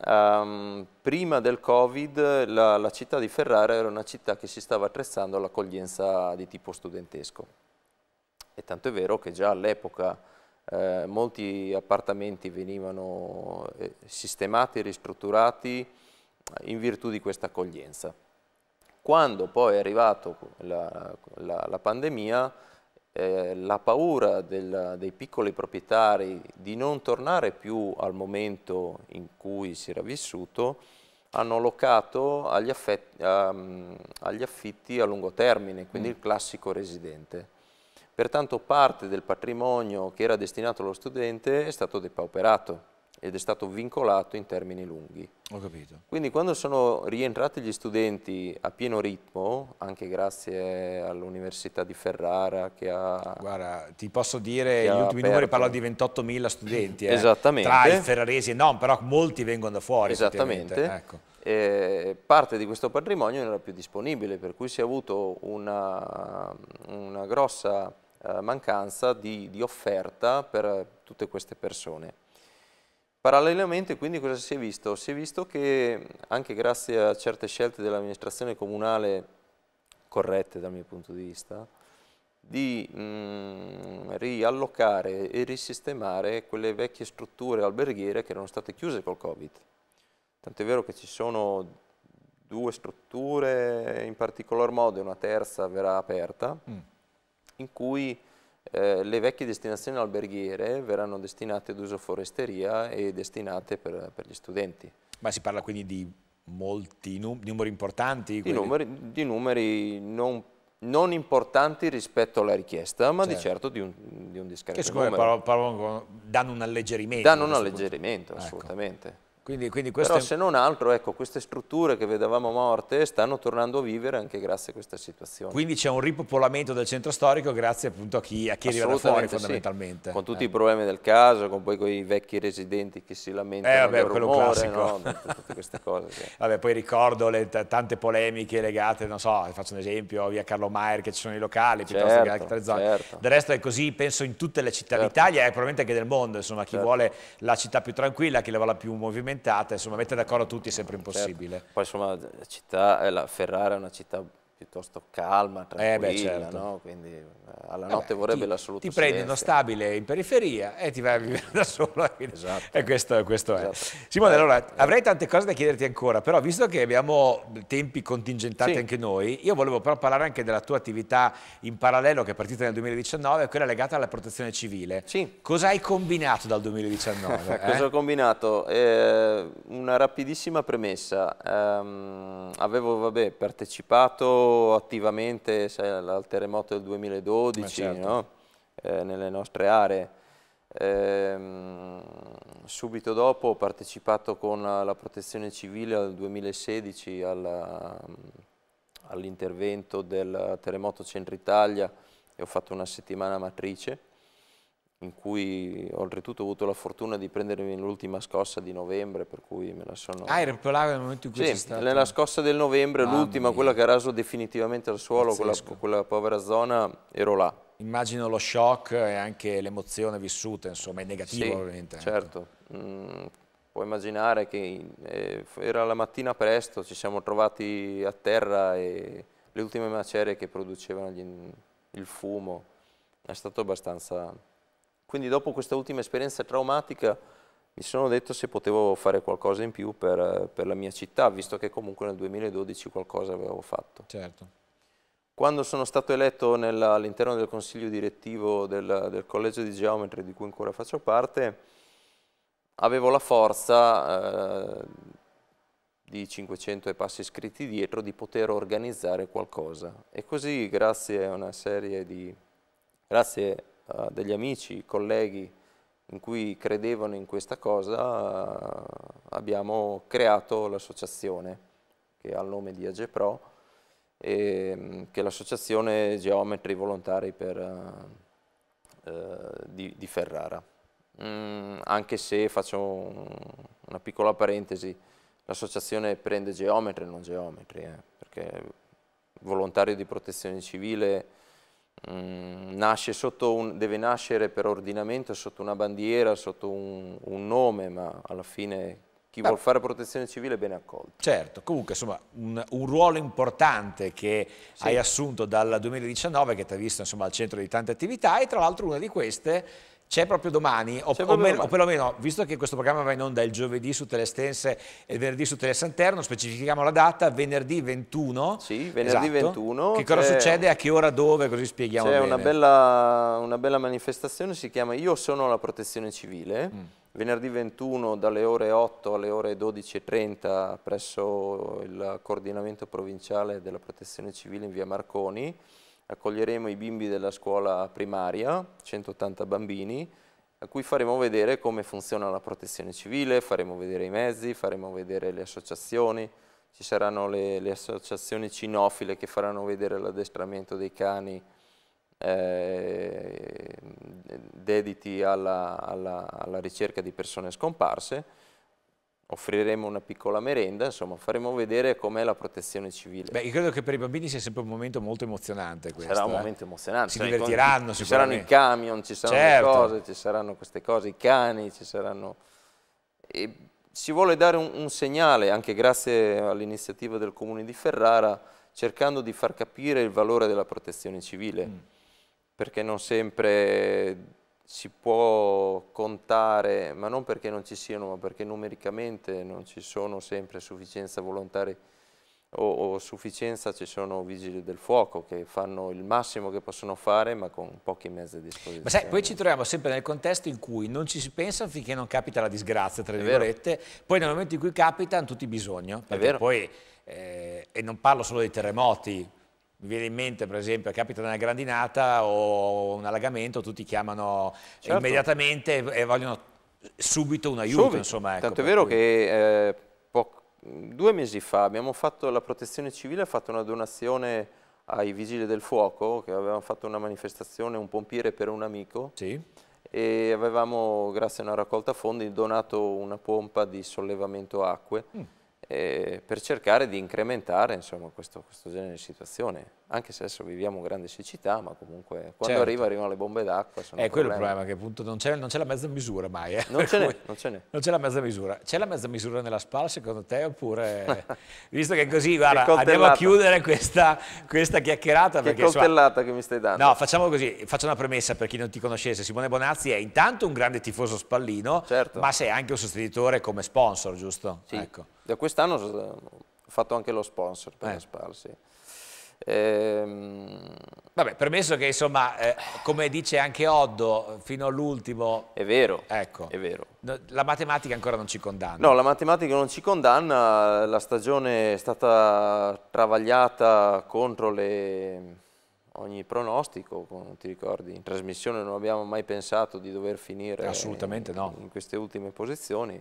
Um, prima del Covid la, la, città di Ferrara era una città che si stava attrezzando all'accoglienza di tipo studentesco. E tanto è vero che già all'epoca eh, molti appartamenti venivano eh, sistemati ristrutturati in virtù di questa accoglienza quando poi è arrivata la, la, la, pandemia, eh, la paura del, dei piccoli proprietari di non tornare più al momento in cui si era vissuto, hanno locato agli, affetti, um, ehm, agli affitti a lungo termine, quindi mm. il classico residente. Pertanto parte del patrimonio che era destinato allo studente è stato depauperato ed è stato vincolato in termini lunghi. Ho capito. Quindi quando sono rientrati gli studenti a pieno ritmo, anche grazie all'Università di Ferrara che ha... Guarda, ti posso dire, gli ultimi aperto. numeri parlano di 28.000 studenti. eh, Esattamente. Tra i ferraresi e non, però molti vengono da fuori. Esattamente. Ecco. Eh, parte di questo patrimonio non era più disponibile, per cui si è avuto una, una grossa eh, mancanza di, di offerta per tutte queste persone. Parallelamente quindi cosa si è visto? Si è visto che anche grazie a certe scelte dell'amministrazione comunale corrette dal mio punto di vista, di mh, mm, riallocare e risistemare quelle vecchie strutture alberghiere che erano state chiuse col Covid. Tant'è vero che ci sono due strutture, in particolar modo una terza verrà aperta, mm. in cui eh, le vecchie destinazioni alberghiere verranno destinate ad uso foresteria e destinate per, per gli studenti. Ma si parla quindi di molti num numeri importanti? Di numeri, di numeri, non, non importanti rispetto alla richiesta, ma certo. di certo di un, di un discreto che numero. Che danno un alleggerimento. Danno un alleggerimento, ecco. assolutamente. Quindi, quindi questo... Però se non altro, ecco, queste strutture che vedevamo morte stanno tornando a vivere anche grazie a questa situazione. Quindi c'è un ripopolamento del centro storico grazie appunto a chi, a chi arriva da fuori sì. fondamentalmente. Con tutti eh. i problemi del caso, con poi quei vecchi residenti che si lamentano eh, vabbè, del rumore, no? tutte queste cose. Che... Vabbè, poi ricordo le tante polemiche legate, non so, faccio un esempio, via Carlo Maier che ci sono i locali, certo, piuttosto che certo, altre zone. Certo. Del resto è così, penso, in tutte le città certo. d'Italia e probabilmente anche del mondo, insomma, chi certo. vuole la città più tranquilla, chi la vuole più movimento movimentata, insomma mettere d'accordo tutti è sempre certo. impossibile. Certo. Poi insomma la città, eh, la Ferrara è una città piuttosto calma, tranquilla, eh beh, certo. no? quindi eh, alla eh notte Vabbè, vorrebbe l'assoluto Ti prendi uno stabile in periferia e ti vai a vivere da solo. Esatto. E questo, questo esatto. è. Simone, eh, allora eh. avrei tante cose da chiederti ancora, però visto che abbiamo tempi contingentati sì. anche noi, io volevo però parlare anche della tua attività in parallelo che è partita nel 2019, quella legata alla protezione civile. Sì. Cosa hai combinato dal 2019? Eh? Cosa ho combinato? una rapidissima premessa. Um, avevo, vabbè, partecipato attivamente al terremoto del 2012 eh, certo. no? eh, nelle nostre aree. Eh, subito dopo ho partecipato con la protezione civile nel 2016 all'intervento del terremoto Centro Italia e ho fatto una settimana matrice in cui oltretutto ho avuto la fortuna di prendermi l'ultima scossa di novembre, per cui me la sono... Ah, era proprio là nel momento in cui sì, stato... nella scossa del novembre, ah, l'ultima, quella che ha raso definitivamente al suolo, quella, quella, povera zona, ero là. Immagino lo shock e anche l'emozione vissuta, insomma, è negativo sì, ovviamente. certo. Mm, puoi immaginare che eh, era la mattina presto, ci siamo trovati a terra e le ultime macerie che producevano gli, il fumo è stato abbastanza quindi dopo questa ultima esperienza traumatica mi sono detto se potevo fare qualcosa in più per, per la mia città, visto che comunque nel 2012 qualcosa avevo fatto. Certo. Quando sono stato eletto all'interno del consiglio direttivo del, del collegio di geometri di cui ancora faccio parte, avevo la forza eh, di 500 e passi iscritti dietro di poter organizzare qualcosa e così grazie a una serie di grazie eh, degli amici, colleghi in cui credevano in questa cosa, uh, abbiamo creato l'associazione che ha il nome di AGEPRO, e, um, che è l'associazione geometri volontari per, eh, di, di, Ferrara. Mm, anche se faccio un, una piccola parentesi, l'associazione prende geometri e non geometri, eh, perché volontario di protezione civile Mm, un, deve nascere per ordinamento sotto una bandiera, sotto un, un nome, ma alla fine chi ah. vuole fare protezione civile è ben accolto. Certo, comunque insomma un, un ruolo importante che sì. hai assunto dal 2019 che ti ha visto insomma, al centro di tante attività e tra l'altro una di queste c'è proprio domani, o, proprio o, meno, domani. o, perlomeno, visto che questo programma va in onda il giovedì su Telestense e il venerdì su Telesanterno, specifichiamo la data, venerdì 21. Sì, venerdì esatto. 21. Che cosa succede, a che ora, dove, così spieghiamo C'è una bella, una bella, manifestazione, si chiama Io sono la protezione civile, mm. venerdì 21 dalle ore 8 alle ore 12.30 presso il coordinamento provinciale della protezione civile in via Marconi, accoglieremo i bimbi della scuola primaria, 180 bambini, a cui faremo vedere come funziona la protezione civile, faremo vedere i mezzi, faremo vedere le associazioni, ci saranno le, le associazioni cinofile che faranno vedere l'addestramento dei cani eh, dediti alla, alla, alla ricerca di persone scomparse offriremo una piccola merenda, insomma faremo vedere com'è la protezione civile. Beh, io credo che per i bambini sia sempre un momento molto emozionante questo. Sarà un eh? momento emozionante. Si cioè, divertiranno Ci saranno i camion, ci saranno certo. le cose, ci saranno queste cose, i cani, ci saranno... E si vuole dare un, un segnale, anche grazie all'iniziativa del Comune di Ferrara, cercando di far capire il valore della protezione civile, mm. perché non sempre si può contare, ma non perché non ci siano, ma perché numericamente non ci sono sempre sufficienza volontari o, o sufficienza, ci sono vigili del fuoco che fanno il massimo che possono fare, ma con pochi mezzi a disposizione. Ma sai, poi ci troviamo sempre nel contesto in cui non ci si pensa finché non capita la disgrazia, tra virgolette, poi nel momento in cui capita hanno tutti bisogno, È vero. poi, eh, e non parlo solo dei terremoti, mi viene in mente per esempio capita una grandinata o un allagamento tutti chiamano certo. immediatamente e vogliono subito un aiuto subito. insomma ecco, tanto è vero cui... che eh, due mesi fa fatto, la protezione civile ha fatto una donazione ai vigili del fuoco che avevano fatto una manifestazione un pompiere per un amico sì. e avevamo grazie a una raccolta fondi donato una pompa di sollevamento acque mm eh, per cercare di incrementare insomma, questo, questo, genere di situazione. Anche se adesso viviamo grande siccità, ma comunque quando certo. arriva arrivano le bombe d'acqua. Eh, è quello il problema, che appunto non c'è, la mezza misura mai. Eh? Non, ce n'è, non ce n'è. Non c'è la mezza misura. C'è la mezza misura nella spalla secondo te oppure... Visto che così, guarda, andiamo a chiudere questa, questa chiacchierata. che coltellata che mi stai dando. No, facciamo così, faccio una premessa per chi non ti conoscesse. Simone Bonazzi è intanto un grande tifoso spallino, certo. ma sei anche un sostenitore come sponsor, giusto? Sì. Ecco. Da quest'anno ho fatto anche lo sponsor per eh. Aspar, sì. Ehm... Vabbè, permesso che insomma, eh, come dice anche Oddo, fino all'ultimo... È vero, ecco, è vero. la matematica ancora non ci condanna. No, la matematica non ci condanna, la stagione è stata travagliata contro le... ogni pronostico, non ti ricordi, in trasmissione non abbiamo mai pensato di dover finire Assolutamente in, no. in queste ultime posizioni.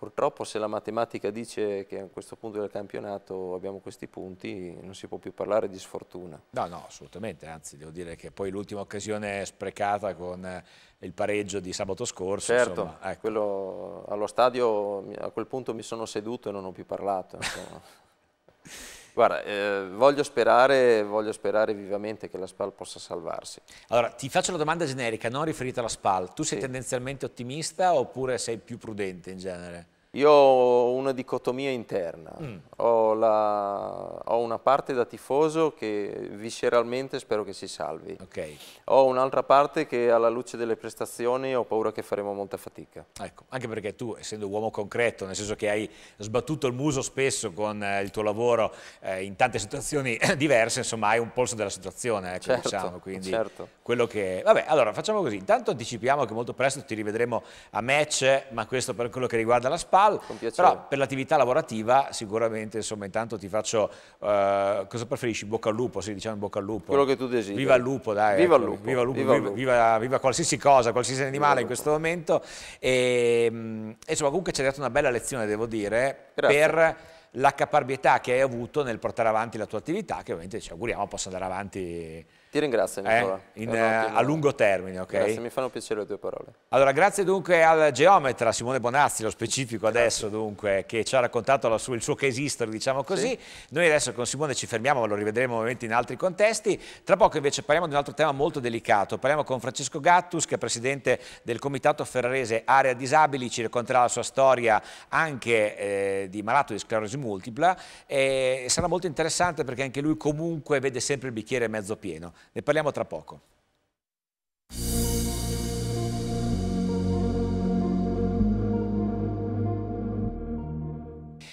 Purtroppo se la matematica dice che a questo punto del campionato abbiamo questi punti, non si può più parlare di sfortuna. No, no, assolutamente, anzi devo dire che poi l'ultima occasione sprecata con eh, il pareggio di sabato scorso. Certo, insomma, ecco. quello, allo stadio a quel punto mi sono seduto e non ho più parlato. Guarda, eh, voglio, sperare, voglio, sperare, vivamente che la SPAL possa salvarsi. Allora, ti faccio una domanda generica, non riferita alla SPAL. Tu sei tendenzialmente ottimista oppure sei più prudente in genere? Io ho una dicotomia interna, mm. ho, la, ho, una parte da tifoso che visceralmente spero che si salvi, okay. ho un'altra parte che alla luce delle prestazioni ho paura che faremo molta fatica. Ecco, anche perché tu essendo uomo concreto, nel senso che hai sbattuto il muso spesso con eh, il tuo lavoro eh, in tante situazioni eh, diverse, insomma hai un polso della situazione, ecco, certo, diciamo, quindi certo. quello che... Vabbè, allora facciamo così, intanto anticipiamo che molto presto ti rivedremo a match, ma questo per quello che riguarda la spazio. Val, però per l'attività lavorativa sicuramente insomma intanto ti faccio, eh, cosa preferisci, bocca al lupo, sì diciamo bocca al lupo. Quello che tu desideri. Viva il lupo dai. Viva il ecco. lupo. Viva, lupo, viva, viva, viva, viva qualsiasi cosa, qualsiasi animale in questo momento e ehm, insomma comunque ci hai dato una bella lezione devo dire Grazie. per la caparbietà che hai avuto nel portare avanti la tua attività, che ovviamente ci auguriamo possa andare avanti. Ti ringrazio eh, Nicola. Eh, in, a lungo termine, ok? Grazie, mi fanno piacere le tue parole. Allora, grazie dunque al geometra Simone Bonazzi, lo specifico adesso dunque, che ci ha raccontato su, il suo case history, diciamo così. Sì. Noi adesso con Simone ci fermiamo, lo rivedremo ovviamente in altri contesti. Tra poco invece parliamo di un altro tema molto delicato. Parliamo con Francesco Gattus, che è presidente del Comitato Ferrarese Area Disabili, ci racconterà la sua storia anche eh, di malato di sclerosi multipla e eh, sarà molto interessante perché anche lui comunque vede sempre il bicchiere mezzo pieno. Ne parliamo tra poco.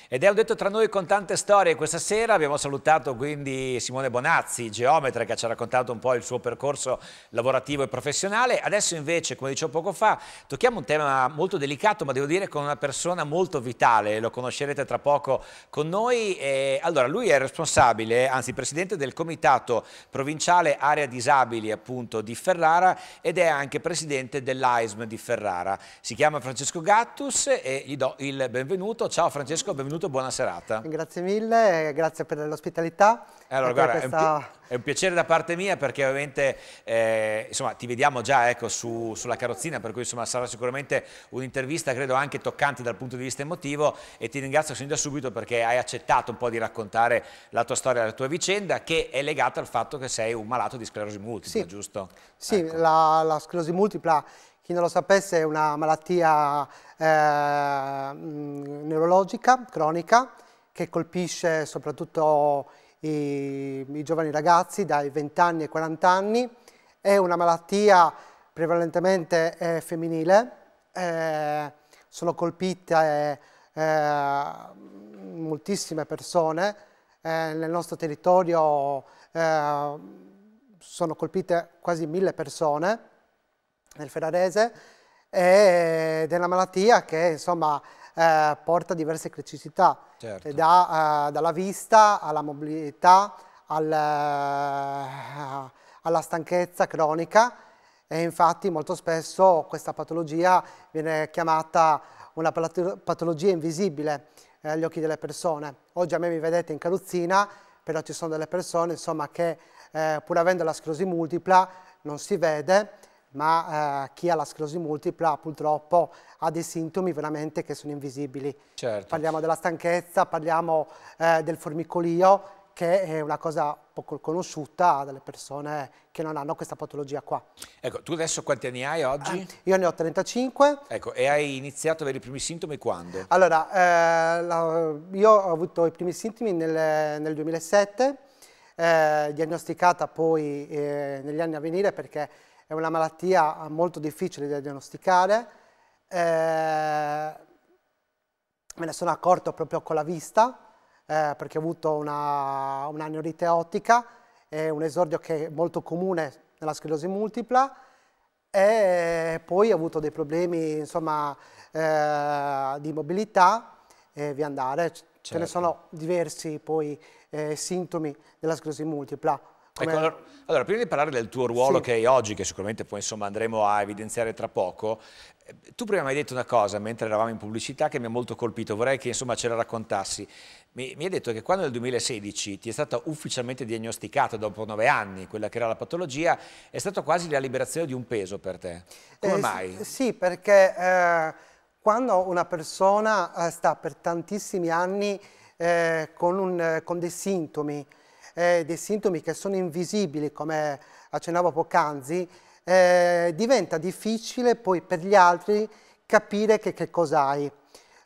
Ed è un detto tra noi con tante storie. Questa sera abbiamo salutato quindi Simone Bonazzi, geometra, che ci ha raccontato un po' il suo percorso lavorativo e professionale. Adesso invece, come dicevo poco fa, tocchiamo un tema molto delicato, ma devo dire con una persona molto vitale. Lo conoscerete tra poco con noi. E allora, lui è responsabile, anzi presidente del Comitato Provinciale Area Disabili appunto di Ferrara ed è anche presidente dell'AISM di Ferrara. Si chiama Francesco Gattus e gli do il benvenuto. Ciao Francesco, benvenuto benvenuto, buona serata. Grazie mille, eh, grazie per l'ospitalità. Eh, allora, guarda, questa... è, un piacere da parte mia perché ovviamente eh, insomma, ti vediamo già ecco, su, sulla carrozzina, per cui insomma, sarà sicuramente un'intervista credo anche toccante dal punto di vista emotivo e ti ringrazio sin da subito perché hai accettato un po' di raccontare la tua storia, la tua vicenda che è legata al fatto che sei un malato di sclerosi multipla, sì. giusto? Sì, ecco. la, la sclerosi multipla chi non lo sapesse è una malattia eh, mm, neurologica, cronica, che colpisce soprattutto i, i giovani ragazzi dai 20 anni ai 40 anni, è una malattia prevalentemente eh, femminile, eh, sono colpite eh, moltissime persone, eh, nel nostro territorio eh, sono colpite quasi mille persone, nel Ferrarese ed è una malattia che insomma eh, porta diverse criticità certo. da, eh, dalla vista alla mobilità al, eh, alla stanchezza cronica e infatti molto spesso questa patologia viene chiamata una patologia invisibile eh, agli occhi delle persone. Oggi a me mi vedete in carrozzina, però ci sono delle persone insomma, che eh, pur avendo la sclerosi multipla non si vede ma eh, chi ha la sclerosi multipla purtroppo ha dei sintomi veramente che sono invisibili. Certo. Parliamo della stanchezza, parliamo eh, del formicolio, che è una cosa poco conosciuta dalle persone che non hanno questa patologia qua. Ecco, tu adesso quanti anni hai oggi? Eh, io ne ho 35. Ecco, e hai iniziato a avere i primi sintomi quando? Allora, eh, la, io ho avuto i primi sintomi nel, nel 2007, eh, diagnosticata poi eh, negli anni a venire perché è una malattia eh, molto difficile da diagnosticare, eh, me ne sono accorto proprio con la vista, eh, perché ho avuto una, neurite ottica, è un esordio che è molto comune nella sclerosi multipla, e poi ho avuto dei problemi insomma, eh, di mobilità e via andare. Certo. Ce ne certo. sono diversi poi eh, sintomi della sclerosi multipla. Ecco, allora, allora, prima di parlare del tuo ruolo sì. che hai oggi, che sicuramente poi insomma, andremo a evidenziare tra poco, eh, tu prima mi hai detto una cosa mentre eravamo in pubblicità che mi ha molto colpito, vorrei che insomma ce la raccontassi. Mi, mi hai detto che quando nel 2016 ti è stata ufficialmente diagnosticata dopo nove anni quella che era la patologia, è stata quasi la liberazione di un peso per te. Come eh, mai? Sì, perché eh, quando una persona eh, sta per tantissimi anni eh, con, un, con dei sintomi, eh, dei sintomi che sono invisibili, come accennavo poc'anzi, eh, diventa difficile poi per gli altri capire che, che cosa hai.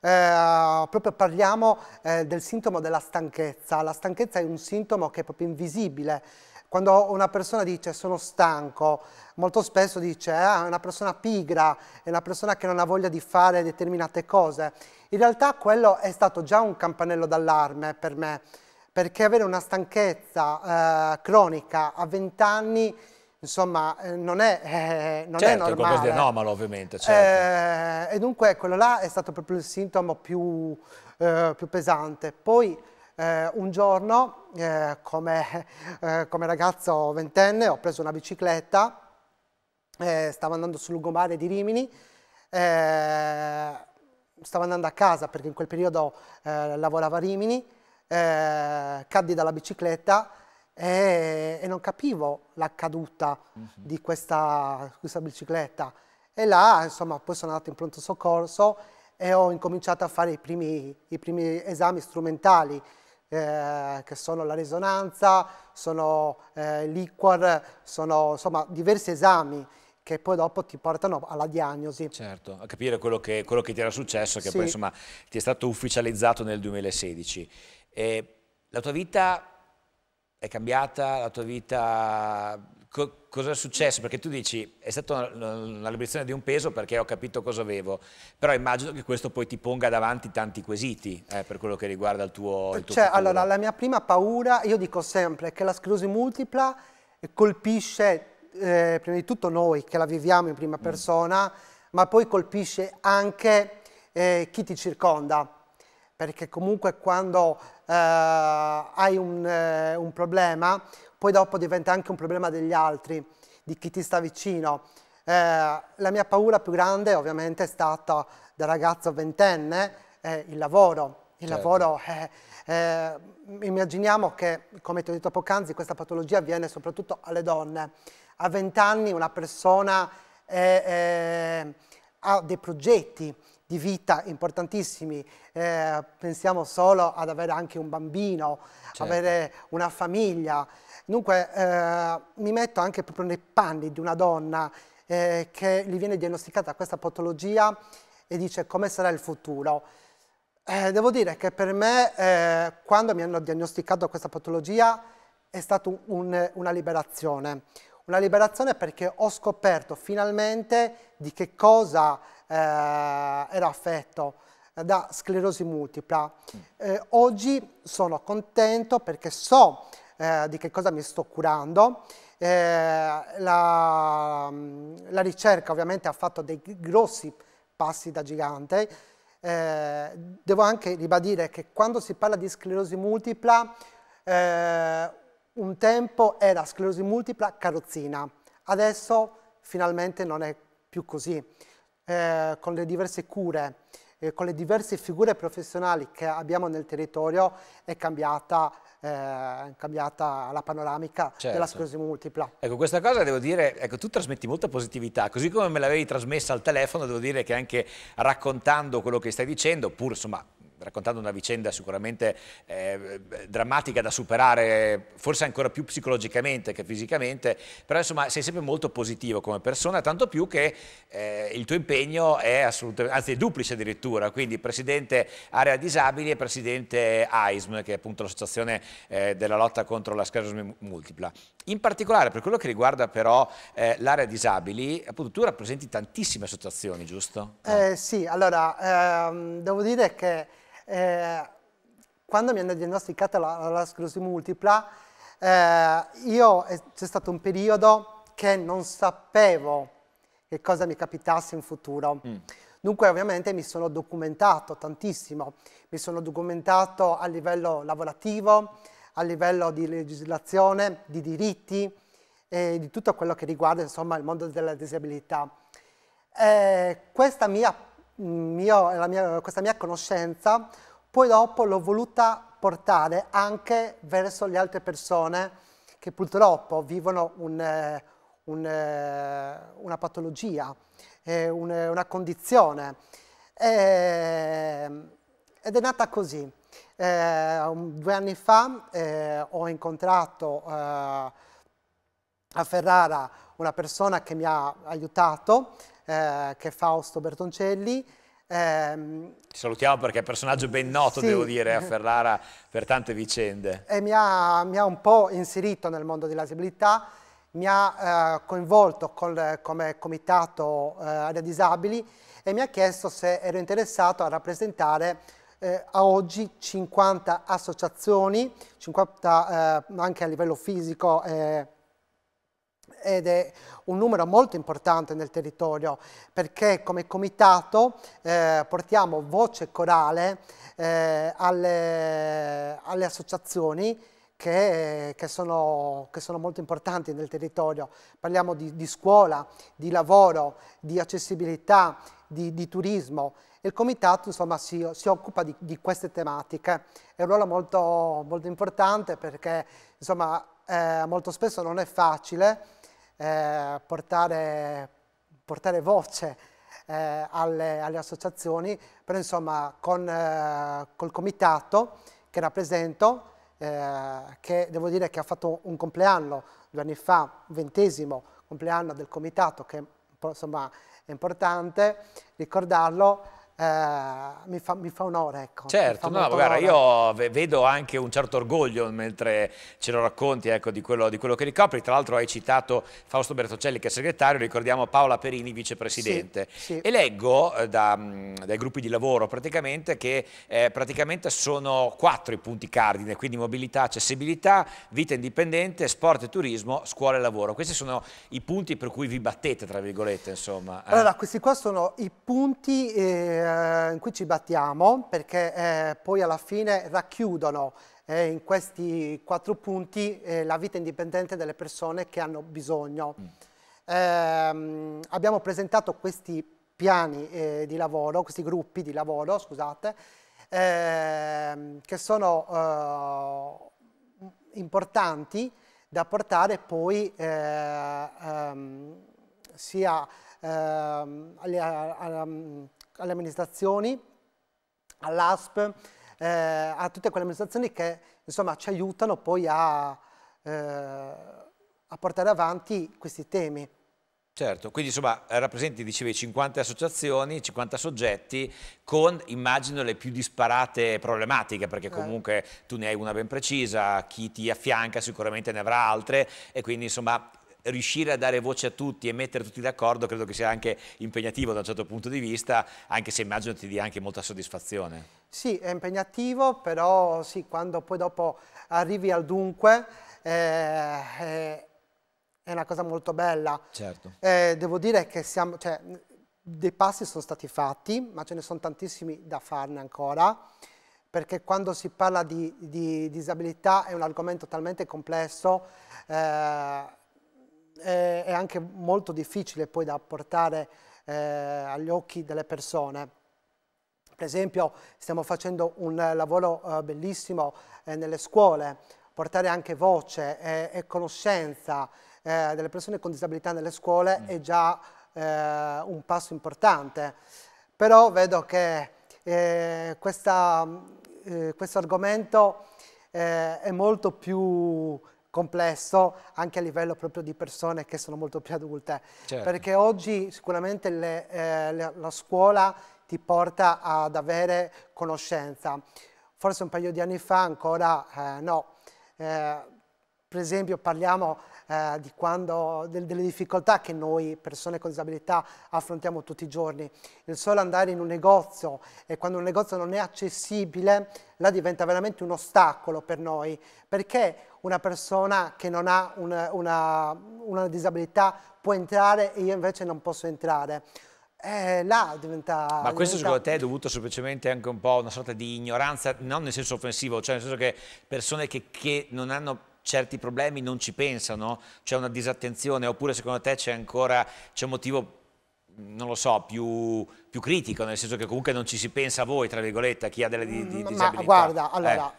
Eh, proprio parliamo eh, del sintomo della stanchezza. La stanchezza è un sintomo che è proprio invisibile. Quando una persona dice sono stanco, molto spesso dice ah, è una persona pigra, è una persona che non ha voglia di fare determinate cose. In realtà quello è stato già un campanello d'allarme per me, perché avere una stanchezza eh, cronica a 20 anni insomma eh, non è, eh, non certo, è normale. Certo, qualcosa di anomalo ovviamente. Eh, certo. Eh, e dunque quello là è stato proprio il sintomo più, eh, più pesante. Poi eh, un giorno come, come, ragazzo ventenne ho preso una bicicletta, stavo andando sul lungomare di Rimini, stavo andando a casa perché in quel periodo lavoravo a Rimini, eh, caddi dalla bicicletta e, eh, e non capivo la caduta mm -hmm. di questa, questa, bicicletta. E là, insomma, poi sono andato in pronto soccorso e ho incominciato a fare i primi, i primi esami strumentali, eh, che sono la risonanza, sono eh, liquor, sono insomma diversi esami che poi dopo ti portano alla diagnosi. Certo, a capire quello che, quello che ti era successo, che sì. poi insomma ti è stato ufficializzato nel 2016. E la tua vita è cambiata? La tua vita... Co cosa è successo? Perché tu dici, è stata una, una liberazione di un peso perché ho capito cosa avevo, però immagino che questo poi ti ponga davanti tanti quesiti eh, per quello che riguarda il tuo... Il tuo cioè, futuro. allora, la mia prima paura, io dico sempre, è che la sclerosi multipla colpisce eh, prima di tutto noi che la viviamo in prima mm. persona, mm. ma poi colpisce anche eh, chi ti circonda perché comunque quando eh, hai un, eh, un, problema, poi dopo diventa anche un problema degli altri, di chi ti sta vicino. Eh, la mia paura più grande ovviamente è stata da ragazzo ventenne il lavoro. Il certo. lavoro, mm, immaginiamo che, come ti ho detto poc'anzi, questa patologia avviene soprattutto alle donne. A vent'anni una persona ha dei progetti, di vita importantissimi, eh, pensiamo solo ad avere anche un bambino, certo. avere una famiglia. Dunque eh, mi metto anche proprio nei panni di una donna eh, che gli viene diagnosticata questa patologia e dice come sarà il futuro. Eh, devo dire che per me eh, quando mi hanno diagnosticato questa patologia è stata un, un, una liberazione, una liberazione perché ho scoperto finalmente di che cosa eh, era affetto da sclerosi multipla. Eh, oggi sono contento perché so eh, di che cosa mi sto curando. Eh, la, mm, la, ricerca ovviamente ha fatto dei grossi passi da gigante. Eh, devo anche ribadire che quando si parla di sclerosi multipla, eh, un tempo era sclerosi multipla carrozzina, adesso finalmente non è più così. Eh, con le diverse cure, eh, con le diverse figure professionali che abbiamo nel territorio è cambiata eh, cambiata la panoramica certo. della sclerosi multipla. Ecco, questa cosa devo dire, ecco, tu trasmetti molta positività, così come me l'avevi trasmessa al telefono, devo dire che anche raccontando quello che stai dicendo, pur insomma raccontando una vicenda sicuramente eh, drammatica da superare, forse ancora più psicologicamente che fisicamente, però insomma sei sempre molto positivo come persona, tanto più che eh, il tuo impegno è assolutamente, anzi è duplice addirittura, quindi presidente Area Disabili e presidente AISM, che è appunto l'associazione eh, della lotta contro la sclerosi multipla. In particolare per quello che riguarda però eh, l'area disabili, appunto tu rappresenti tantissime associazioni, giusto? Eh, sì, allora ehm, devo dire che eh, quando mi hanno diagnosticata la, la sclerosi multipla, eh, io eh, c'è stato un periodo che non sapevo che cosa mi capitasse in futuro. Mm. Dunque ovviamente mi sono documentato tantissimo, mi sono documentato a livello lavorativo, a livello di legislazione, di diritti, eh, di tutto quello che riguarda insomma, il mondo della disabilità. Eh, questa mia mio, mia, questa mia conoscenza, poi dopo l'ho voluta portare anche verso le altre persone che purtroppo vivono un, eh, un, eh, una patologia, eh, una condizione. Ehm, ed è nata così. due anni fa ho incontrato a Ferrara una persona che mi ha aiutato eh, che è Fausto Bertoncelli. Ehm, Ti salutiamo perché è un personaggio ben noto, sì. devo dire, a Ferrara per tante vicende. E mi ha, mi ha un po' inserito nel mondo della disabilità, mi ha eh, coinvolto col, come comitato eh, area disabili e mi ha chiesto se ero interessato a rappresentare eh, a oggi 50 associazioni, 50 eh, anche a livello fisico eh, ed è un numero molto importante nel territorio perché come comitato eh, portiamo voce corale eh, alle, alle, associazioni che, che, sono, che, sono, molto importanti nel territorio. Parliamo di, di scuola, di lavoro, di accessibilità, di, di turismo. Il comitato insomma, si, si, occupa di, di, queste tematiche. È un ruolo molto, molto importante perché insomma, eh, molto spesso non è facile eh, portare, portare, voce eh, alle, alle, associazioni, però insomma con, eh, col comitato che rappresento, eh, che devo dire che ha fatto un compleanno due anni fa, ventesimo compleanno del comitato, che insomma è importante ricordarlo, eh, mi, fa, mi, fa, onore. Ecco. Certo, no, guarda, io vedo anche un certo orgoglio mentre ce lo racconti ecco, di, quello, di, quello, che ricopri. Tra l'altro hai citato Fausto Bertocelli che è segretario, ricordiamo Paola Perini vicepresidente. Sì, sì. E leggo eh, da, mm, dai gruppi di lavoro praticamente che eh, praticamente sono quattro i punti cardine, quindi mobilità, accessibilità, vita indipendente, sport e turismo, scuola e lavoro. Questi sono i punti per cui vi battete, tra virgolette, insomma. Eh. Allora, questi qua sono i punti in cui ci battiamo perché eh, poi alla fine racchiudono eh, in questi quattro punti eh, la vita indipendente delle persone che hanno bisogno. Mm. Ehm, abbiamo presentato questi piani di lavoro, questi gruppi di lavoro, scusate, ehm, che sono importanti da portare poi eh, um, sia eh, alle, alle, alle amministrazioni, all'ASP, eh, a tutte quelle amministrazioni che insomma, ci aiutano poi a, eh, a portare avanti questi temi. Certo, quindi insomma rappresenti, dicevi, 50 associazioni, 50 soggetti con, immagino, le più disparate problematiche, perché eh. comunque tu ne hai una ben precisa, chi ti affianca sicuramente ne avrà altre e quindi insomma riuscire a dare voce a tutti e mettere tutti d'accordo credo che sia anche impegnativo da un certo punto di vista, anche se immagino ti dia anche molta soddisfazione. Sì, è impegnativo, però sì, quando poi dopo arrivi al dunque eh, eh è una cosa molto bella. Certo. Eh, devo dire che siamo, cioè, dei passi sono stati fatti, ma ce ne sono tantissimi da farne ancora, perché quando si parla di, di disabilità è un argomento talmente complesso eh, eh, è anche molto difficile poi da portare eh, agli occhi delle persone. Per esempio stiamo facendo un lavoro eh, bellissimo eh, nelle scuole, portare anche voce e, conoscenza eh, delle persone con disabilità nelle scuole mm. è già un passo importante. Però vedo che eh, questa, eh, questo argomento eh, è molto più complesso anche a livello proprio di persone che sono molto più adulte. Certo. Perché oggi sicuramente le, eh, la scuola ti porta ad avere conoscenza. Forse un paio di anni fa ancora eh, no. Eh, per esempio parliamo eh, di quando, del, delle difficoltà che noi persone con disabilità affrontiamo tutti i giorni. Il solo andare in un negozio e quando un negozio non è accessibile, là diventa veramente un ostacolo per noi, perché una persona che non ha una, una, una disabilità può entrare e io invece non posso entrare. Eh, là diventa... Ma questo diventa... secondo te è dovuto semplicemente anche un po' a una sorta di ignoranza, non nel senso offensivo, cioè nel senso che persone che, che non hanno certi problemi non ci pensano? C'è una disattenzione oppure secondo te c'è ancora c'è un motivo non lo so, più, più, critico, nel senso che comunque non ci si pensa a voi, tra virgolette, a chi ha delle di, di mm, disabilità. Ma guarda, allora,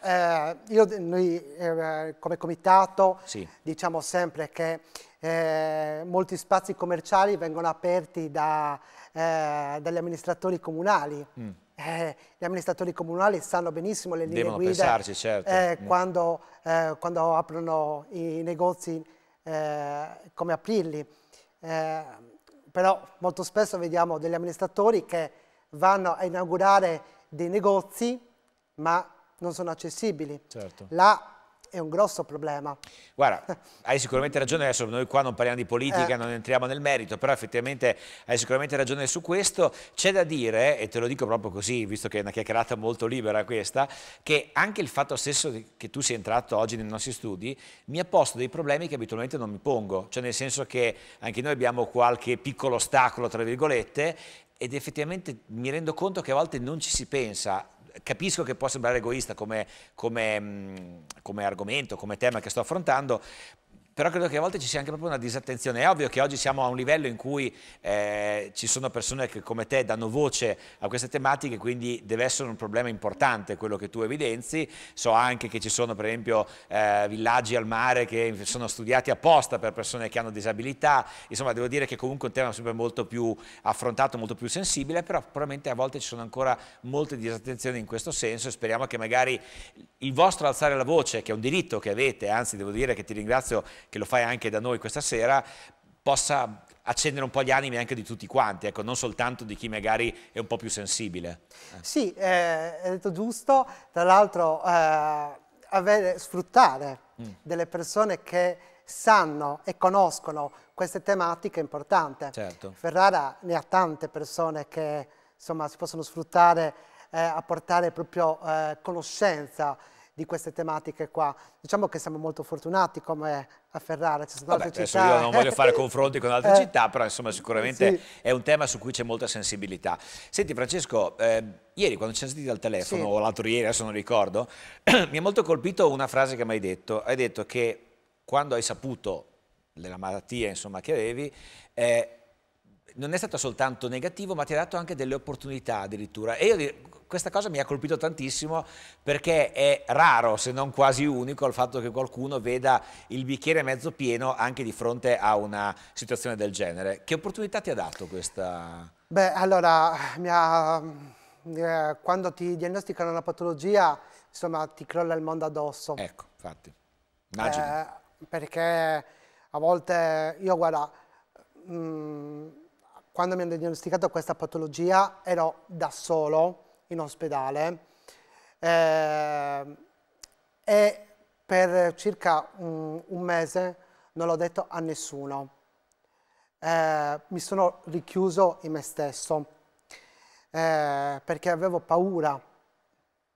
eh. Eh, io, noi eh, come comitato sì. diciamo sempre che eh, molti spazi commerciali vengono aperti da, eh, dagli amministratori comunali, mm eh, gli amministratori comunali sanno benissimo le linee Devono guida pensarci, certo. eh, mm. quando, eh, quando, aprono i negozi, eh, come aprirli. Eh, però molto spesso vediamo degli amministratori che vanno a inaugurare dei negozi ma non sono accessibili. Certo. La è un grosso problema. Guarda, hai sicuramente ragione, adesso noi qua non parliamo di politica, eh. non entriamo nel merito, però effettivamente hai sicuramente ragione su questo. C'è da dire, e te lo dico proprio così, visto che è una chiacchierata molto libera questa, che anche il fatto stesso che tu sia entrato oggi nei nostri studi mi ha posto dei problemi che abitualmente non mi pongo, cioè nel senso che anche noi abbiamo qualche piccolo ostacolo, tra virgolette, ed effettivamente mi rendo conto che a volte non ci si pensa, capisco che può sembrare egoista come, come, mm, come argomento, come tema che sto affrontando, però credo che a volte ci sia anche proprio una disattenzione. È ovvio che oggi siamo a un livello in cui eh, ci sono persone che come te danno voce a queste tematiche, quindi deve essere un problema importante quello che tu evidenzi. So anche che ci sono per esempio eh, villaggi al mare che sono studiati apposta per persone che hanno disabilità, insomma devo dire che comunque è un tema sempre molto più affrontato, molto più sensibile, però probabilmente a volte ci sono ancora molte disattenzioni in questo senso e speriamo che magari il vostro alzare la voce, che è un diritto che avete, anzi devo dire che ti ringrazio che lo fai anche da noi questa sera, possa accendere un po' gli animi anche di tutti quanti, ecco, non soltanto di chi magari è un po' più sensibile. Eh. Sì, eh, hai detto giusto, tra l'altro eh, avere, sfruttare mm. delle persone che sanno e conoscono queste tematiche è importante. Certo. Ferrara ne ha tante persone che insomma, si possono sfruttare eh, a portare proprio eh, conoscenza di queste tematiche qua. Diciamo che siamo molto fortunati come a Ferrara, ci sono Vabbè, altre città. Io non voglio eh. fare confronti con altre eh, città, però insomma sicuramente sì. è un tema su cui c'è molta sensibilità. Senti Francesco, eh, ieri quando ci siamo sentiti al telefono, sì. o l'altro ieri, adesso non ricordo, mi ha molto colpito una frase che mi hai detto. Hai detto che quando hai saputo della malattia insomma, che avevi, eh, non è stato soltanto negativo, ma ti ha dato anche delle opportunità addirittura. E io questa cosa mi ha colpito tantissimo perché è raro, se non quasi unico, il fatto che qualcuno veda il bicchiere mezzo pieno anche di fronte a una situazione del genere. Che opportunità ti ha dato questa? Beh, allora, ha, mm, eh, quando ti diagnosticano una patologia, insomma, ti crolla il mondo addosso. Ecco, infatti. Immagino. Eh, perché a volte io, guarda... Mh, mm, quando mi hanno diagnosticato questa patologia ero da solo in ospedale eh, e per circa un, un mese non l'ho detto a nessuno. Eh, mi sono richiuso in me stesso eh, perché avevo paura,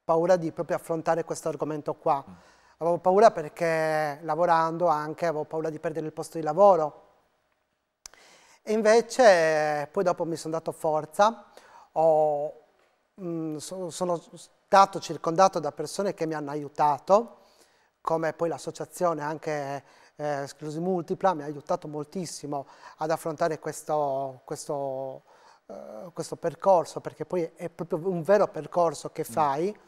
paura di proprio affrontare questo argomento qua. Mm. Avevo paura perché lavorando anche avevo paura di perdere il posto di lavoro, e invece poi dopo mi sono dato forza, ho, mh, mm, sono, sono stato circondato da persone che mi hanno aiutato, come poi l'associazione anche eh, Esclusi Multipla mi ha aiutato moltissimo ad affrontare questo, questo, uh, questo, percorso, perché poi è proprio un vero percorso che mm. fai, mm.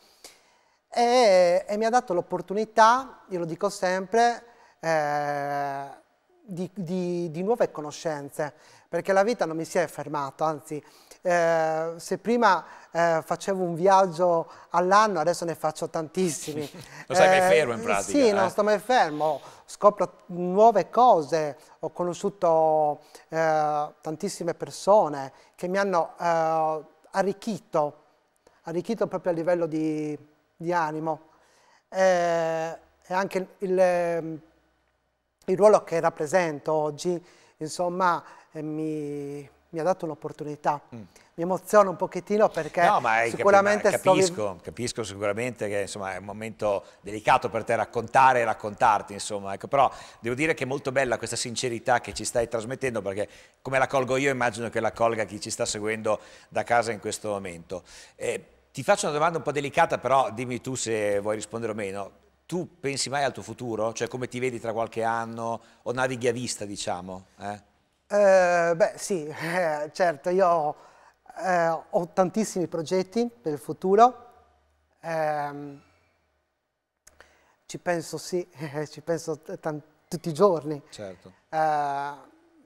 e, e, mi ha dato l'opportunità, io lo dico sempre, eh, di, di, di, nuove conoscenze, perché la vita non mi si è fermata, anzi eh, se prima eh, facevo un viaggio all'anno, adesso ne faccio tantissimi. non sai eh, mai fermo in pratica. Sì, non eh? sto mai fermo, scopro nuove cose, ho conosciuto eh, tantissime persone che mi hanno eh, arricchito, arricchito proprio a livello di, di animo. e anche il il ruolo che rappresento oggi, insomma, eh, mi, mi, ha dato un'opportunità. Mm. Mi emoziono un pochettino perché no, ma sicuramente cap capisco, vi... capisco sicuramente che insomma, è un momento delicato per te raccontare e raccontarti, insomma, ecco, però devo dire che è molto bella questa sincerità che ci stai trasmettendo perché come la colgo io immagino che la colga chi ci sta seguendo da casa in questo momento. Eh, ti faccio una domanda un po' delicata, però dimmi tu se vuoi rispondere o meno tu pensi mai al tuo futuro? Cioè come ti vedi tra qualche anno o navighi a vista, diciamo? Eh? Eh, beh sì, eh, certo, io eh, ho tantissimi progetti per il futuro. Ehm, ci penso sì, ci penso tutti i giorni. Certo. Eh,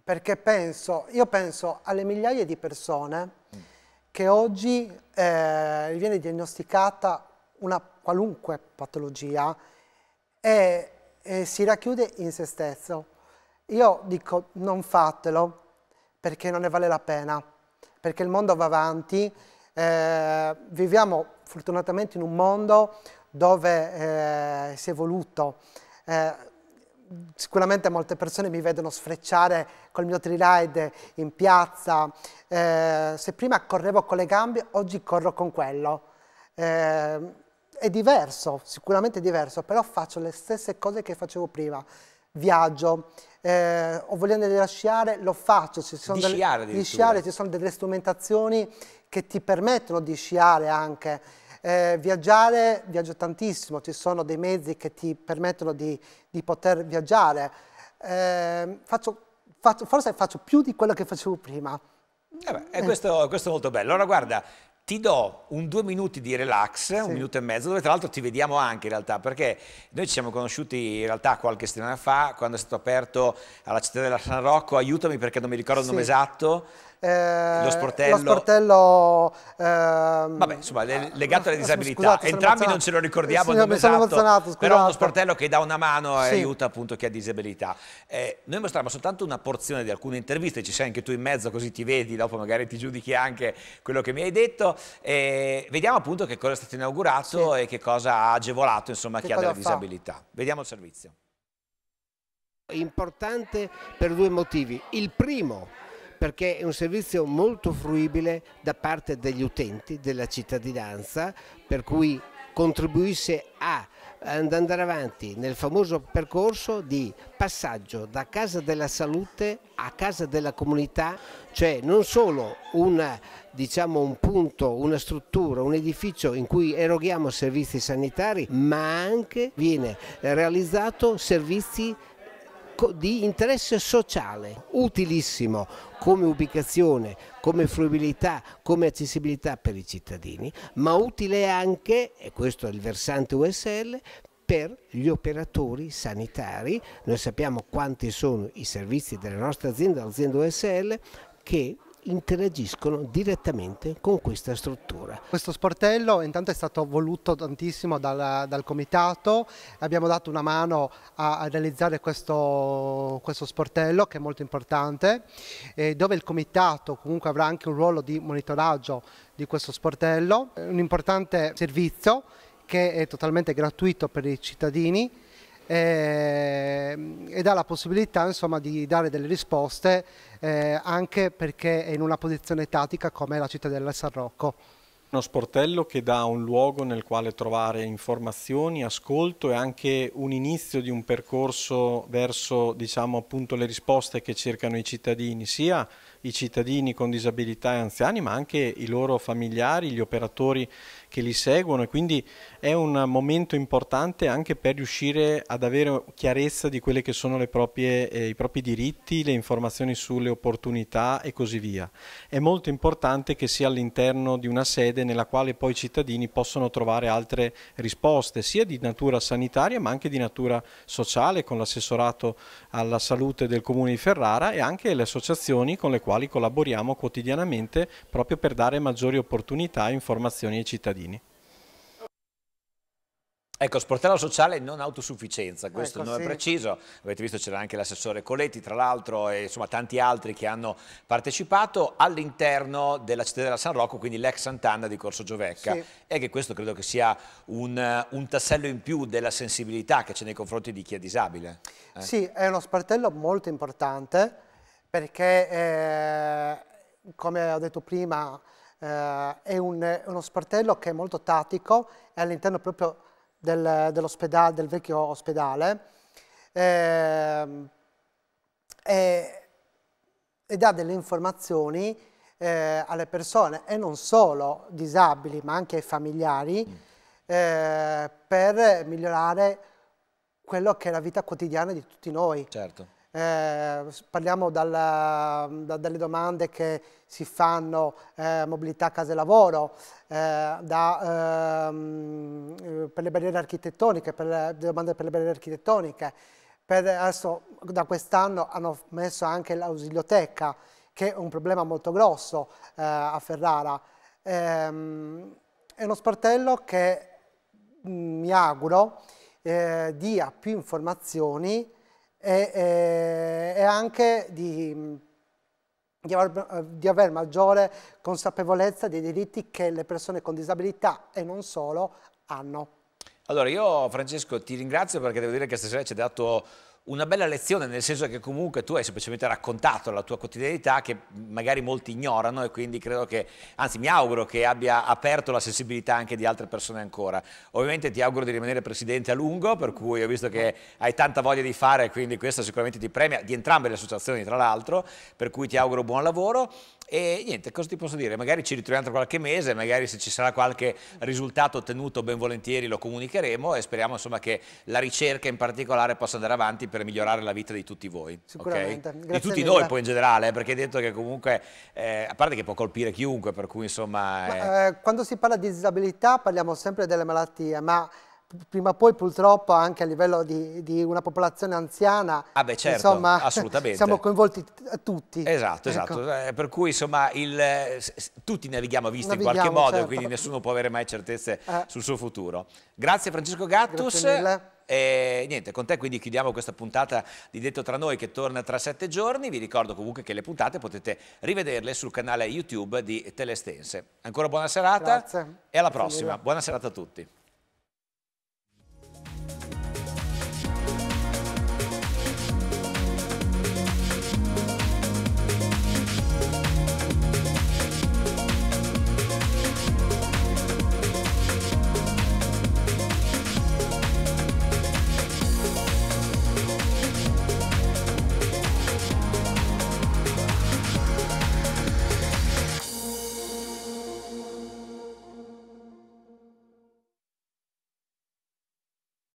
perché penso, io penso alle migliaia di persone mm. che oggi viene diagnosticata una qualunque patologia, e, e si racchiude in se stesso. Io dico non fatelo perché non ne vale la pena, perché il mondo va avanti, eh, viviamo fortunatamente in un mondo dove eh, si è evoluto. Eh, sicuramente molte persone mi vedono sfrecciare col mio tri-ride in piazza. Eh, se prima correvo con le gambe, oggi corro con quello. Eh, è diverso, sicuramente diverso, però faccio le stesse cose che facevo prima. Viaggio, eh, ho voglia di sciare, lo faccio. Ci sono di, delle, sciare, di sciare, ci sono delle strumentazioni che ti permettono di sciare anche. Eh, viaggiare, viaggio tantissimo, ci sono dei mezzi che ti permettono di, di poter viaggiare. Eh, faccio, faccio, forse faccio più di quello che facevo prima. Eh beh, eh, eh. questo, questo, è molto bello. Allora guarda, ti do un due minuti di relax, sì. un minuto e mezzo, dove tra l'altro ti vediamo anche in realtà, perché noi ci siamo conosciuti in realtà qualche settimana fa, quando è stato aperto alla città della San Rocco, aiutami perché non mi ricordo sì. il nome esatto, eh, lo sportello, lo sportello ehm, vabbè insomma eh, legato alla disabilità scusate, entrambi non ce lo ricordiamo eh, signor, esatto, però uno sportello che dà una mano e sì. aiuta appunto chi ha disabilità eh, noi mostriamo soltanto una porzione di alcune interviste ci sei anche tu in mezzo così ti vedi dopo magari ti giudichi anche quello che mi hai detto vediamo appunto che cosa è stato inaugurato sì. e che cosa ha agevolato insomma che chi ha della fa? disabilità vediamo il servizio importante per due motivi il primo perché è un servizio molto fruibile da parte degli utenti, della cittadinanza, per cui contribuisce a ad andare avanti nel famoso percorso di passaggio da casa della salute a casa della comunità, cioè non solo una, diciamo, un punto, una struttura, un edificio in cui eroghiamo servizi sanitari, ma anche viene realizzato servizi sanitari di interesse sociale, utilissimo come ubicazione, come fruibilità, come accessibilità per i cittadini, ma utile anche, e questo è il versante USL, per gli operatori sanitari. Noi sappiamo quanti sono i servizi della nostra azienda, l'azienda USL, che interagiscono direttamente con questa struttura. Questo sportello intanto è stato voluto tantissimo dal, dal comitato, abbiamo dato una mano a, a realizzare questo, questo, sportello che è molto importante, eh, dove il comitato comunque avrà anche un ruolo di monitoraggio di questo sportello, un importante servizio che è totalmente gratuito per i cittadini Ehm, e dà la possibilità insomma, di dare delle risposte eh, anche perché è in una posizione tattica come la cittadella di San Rocco. Uno sportello che dà un luogo nel quale trovare informazioni, ascolto e anche un inizio di un percorso verso diciamo, appunto, le risposte che cercano i cittadini, sia i cittadini con disabilità e anziani, ma anche i loro familiari, gli operatori che li seguono e quindi è un momento importante anche per riuscire ad avere chiarezza di quelli che sono proprie, eh, i propri diritti, le informazioni sulle opportunità e così via. È molto importante che sia all'interno di una sede nella quale poi i cittadini possono trovare altre risposte, sia di natura sanitaria ma anche di natura sociale con l'assessorato alla salute del Comune di Ferrara e anche le associazioni con le quali collaboriamo quotidianamente proprio per dare maggiori opportunità e informazioni ai cittadini. Ecco, sportello sociale non autosufficienza, eh, questo ecco, il nome sì. preciso, avete visto c'era anche l'assessore Coletti tra l'altro e insomma tanti altri che hanno partecipato all'interno della città della San Rocco, quindi l'ex Sant'Anna di Corso Giovecca sì. e che questo credo che sia un, un, tassello in più della sensibilità che c'è nei confronti di chi è disabile. Eh? Sì, è uno sportello molto importante perché eh, come ho detto prima eh, è, un, è uno sportello che è molto tattico e all'interno proprio del, del vecchio ospedale eh, e, e, dà delle informazioni eh, alle persone e non solo disabili ma anche ai familiari mm. eh, per migliorare quello che è la vita quotidiana di tutti noi. Certo eh, parliamo dalla, da, dalle domande che si fanno eh, mobilità e lavoro, eh, da, ehm, per le barriere architettoniche, per le domande per le barriere architettoniche. Per adesso, da quest'anno hanno messo anche l'ausilioteca, che è un problema molto grosso eh, a Ferrara. Ehm, è uno sportello che mh, mm, mi auguro eh, dia più informazioni e, e, e anche di, di, aver, di, aver, maggiore consapevolezza dei diritti che le persone con disabilità e non solo hanno. Allora io Francesco ti ringrazio perché devo dire che stasera ci hai dato una bella lezione, nel senso che comunque tu hai semplicemente raccontato la tua quotidianità che magari molti ignorano e quindi credo che, anzi mi auguro che abbia aperto la sensibilità anche di altre persone ancora. Ovviamente ti auguro di rimanere presidente a lungo, per cui ho visto che hai tanta voglia di fare, quindi questo sicuramente ti premia, di entrambe le associazioni tra l'altro, per cui ti auguro buon lavoro e niente, cosa ti posso dire? Magari ci ritroviamo tra qualche mese, magari se ci sarà qualche risultato ottenuto ben volentieri lo comunicheremo e speriamo insomma che la ricerca in particolare possa andare avanti per migliorare la vita di tutti voi. Sicuramente. Okay? Di tutti noi poi in generale, eh, perché hai detto che comunque, eh, a parte che può colpire chiunque, per cui insomma... È... Ma, eh, quando si parla di disabilità parliamo sempre delle malattie, ma prima o poi purtroppo anche a livello di, di una popolazione anziana ah beh, certo, insomma, assolutamente. siamo coinvolti tutti esatto ecco. esatto eh, per cui insomma il, tutti navighiamo a vista in qualche modo certo. quindi nessuno può avere mai certezze eh. sul suo futuro grazie Francesco Gattus grazie mille. E niente, con te quindi chiudiamo questa puntata di Detto Tra Noi che torna tra sette giorni. Vi ricordo comunque che le puntate potete rivederle sul canale YouTube di Telestense. Ancora buona serata Grazie. e alla prossima. Buona serata a tutti.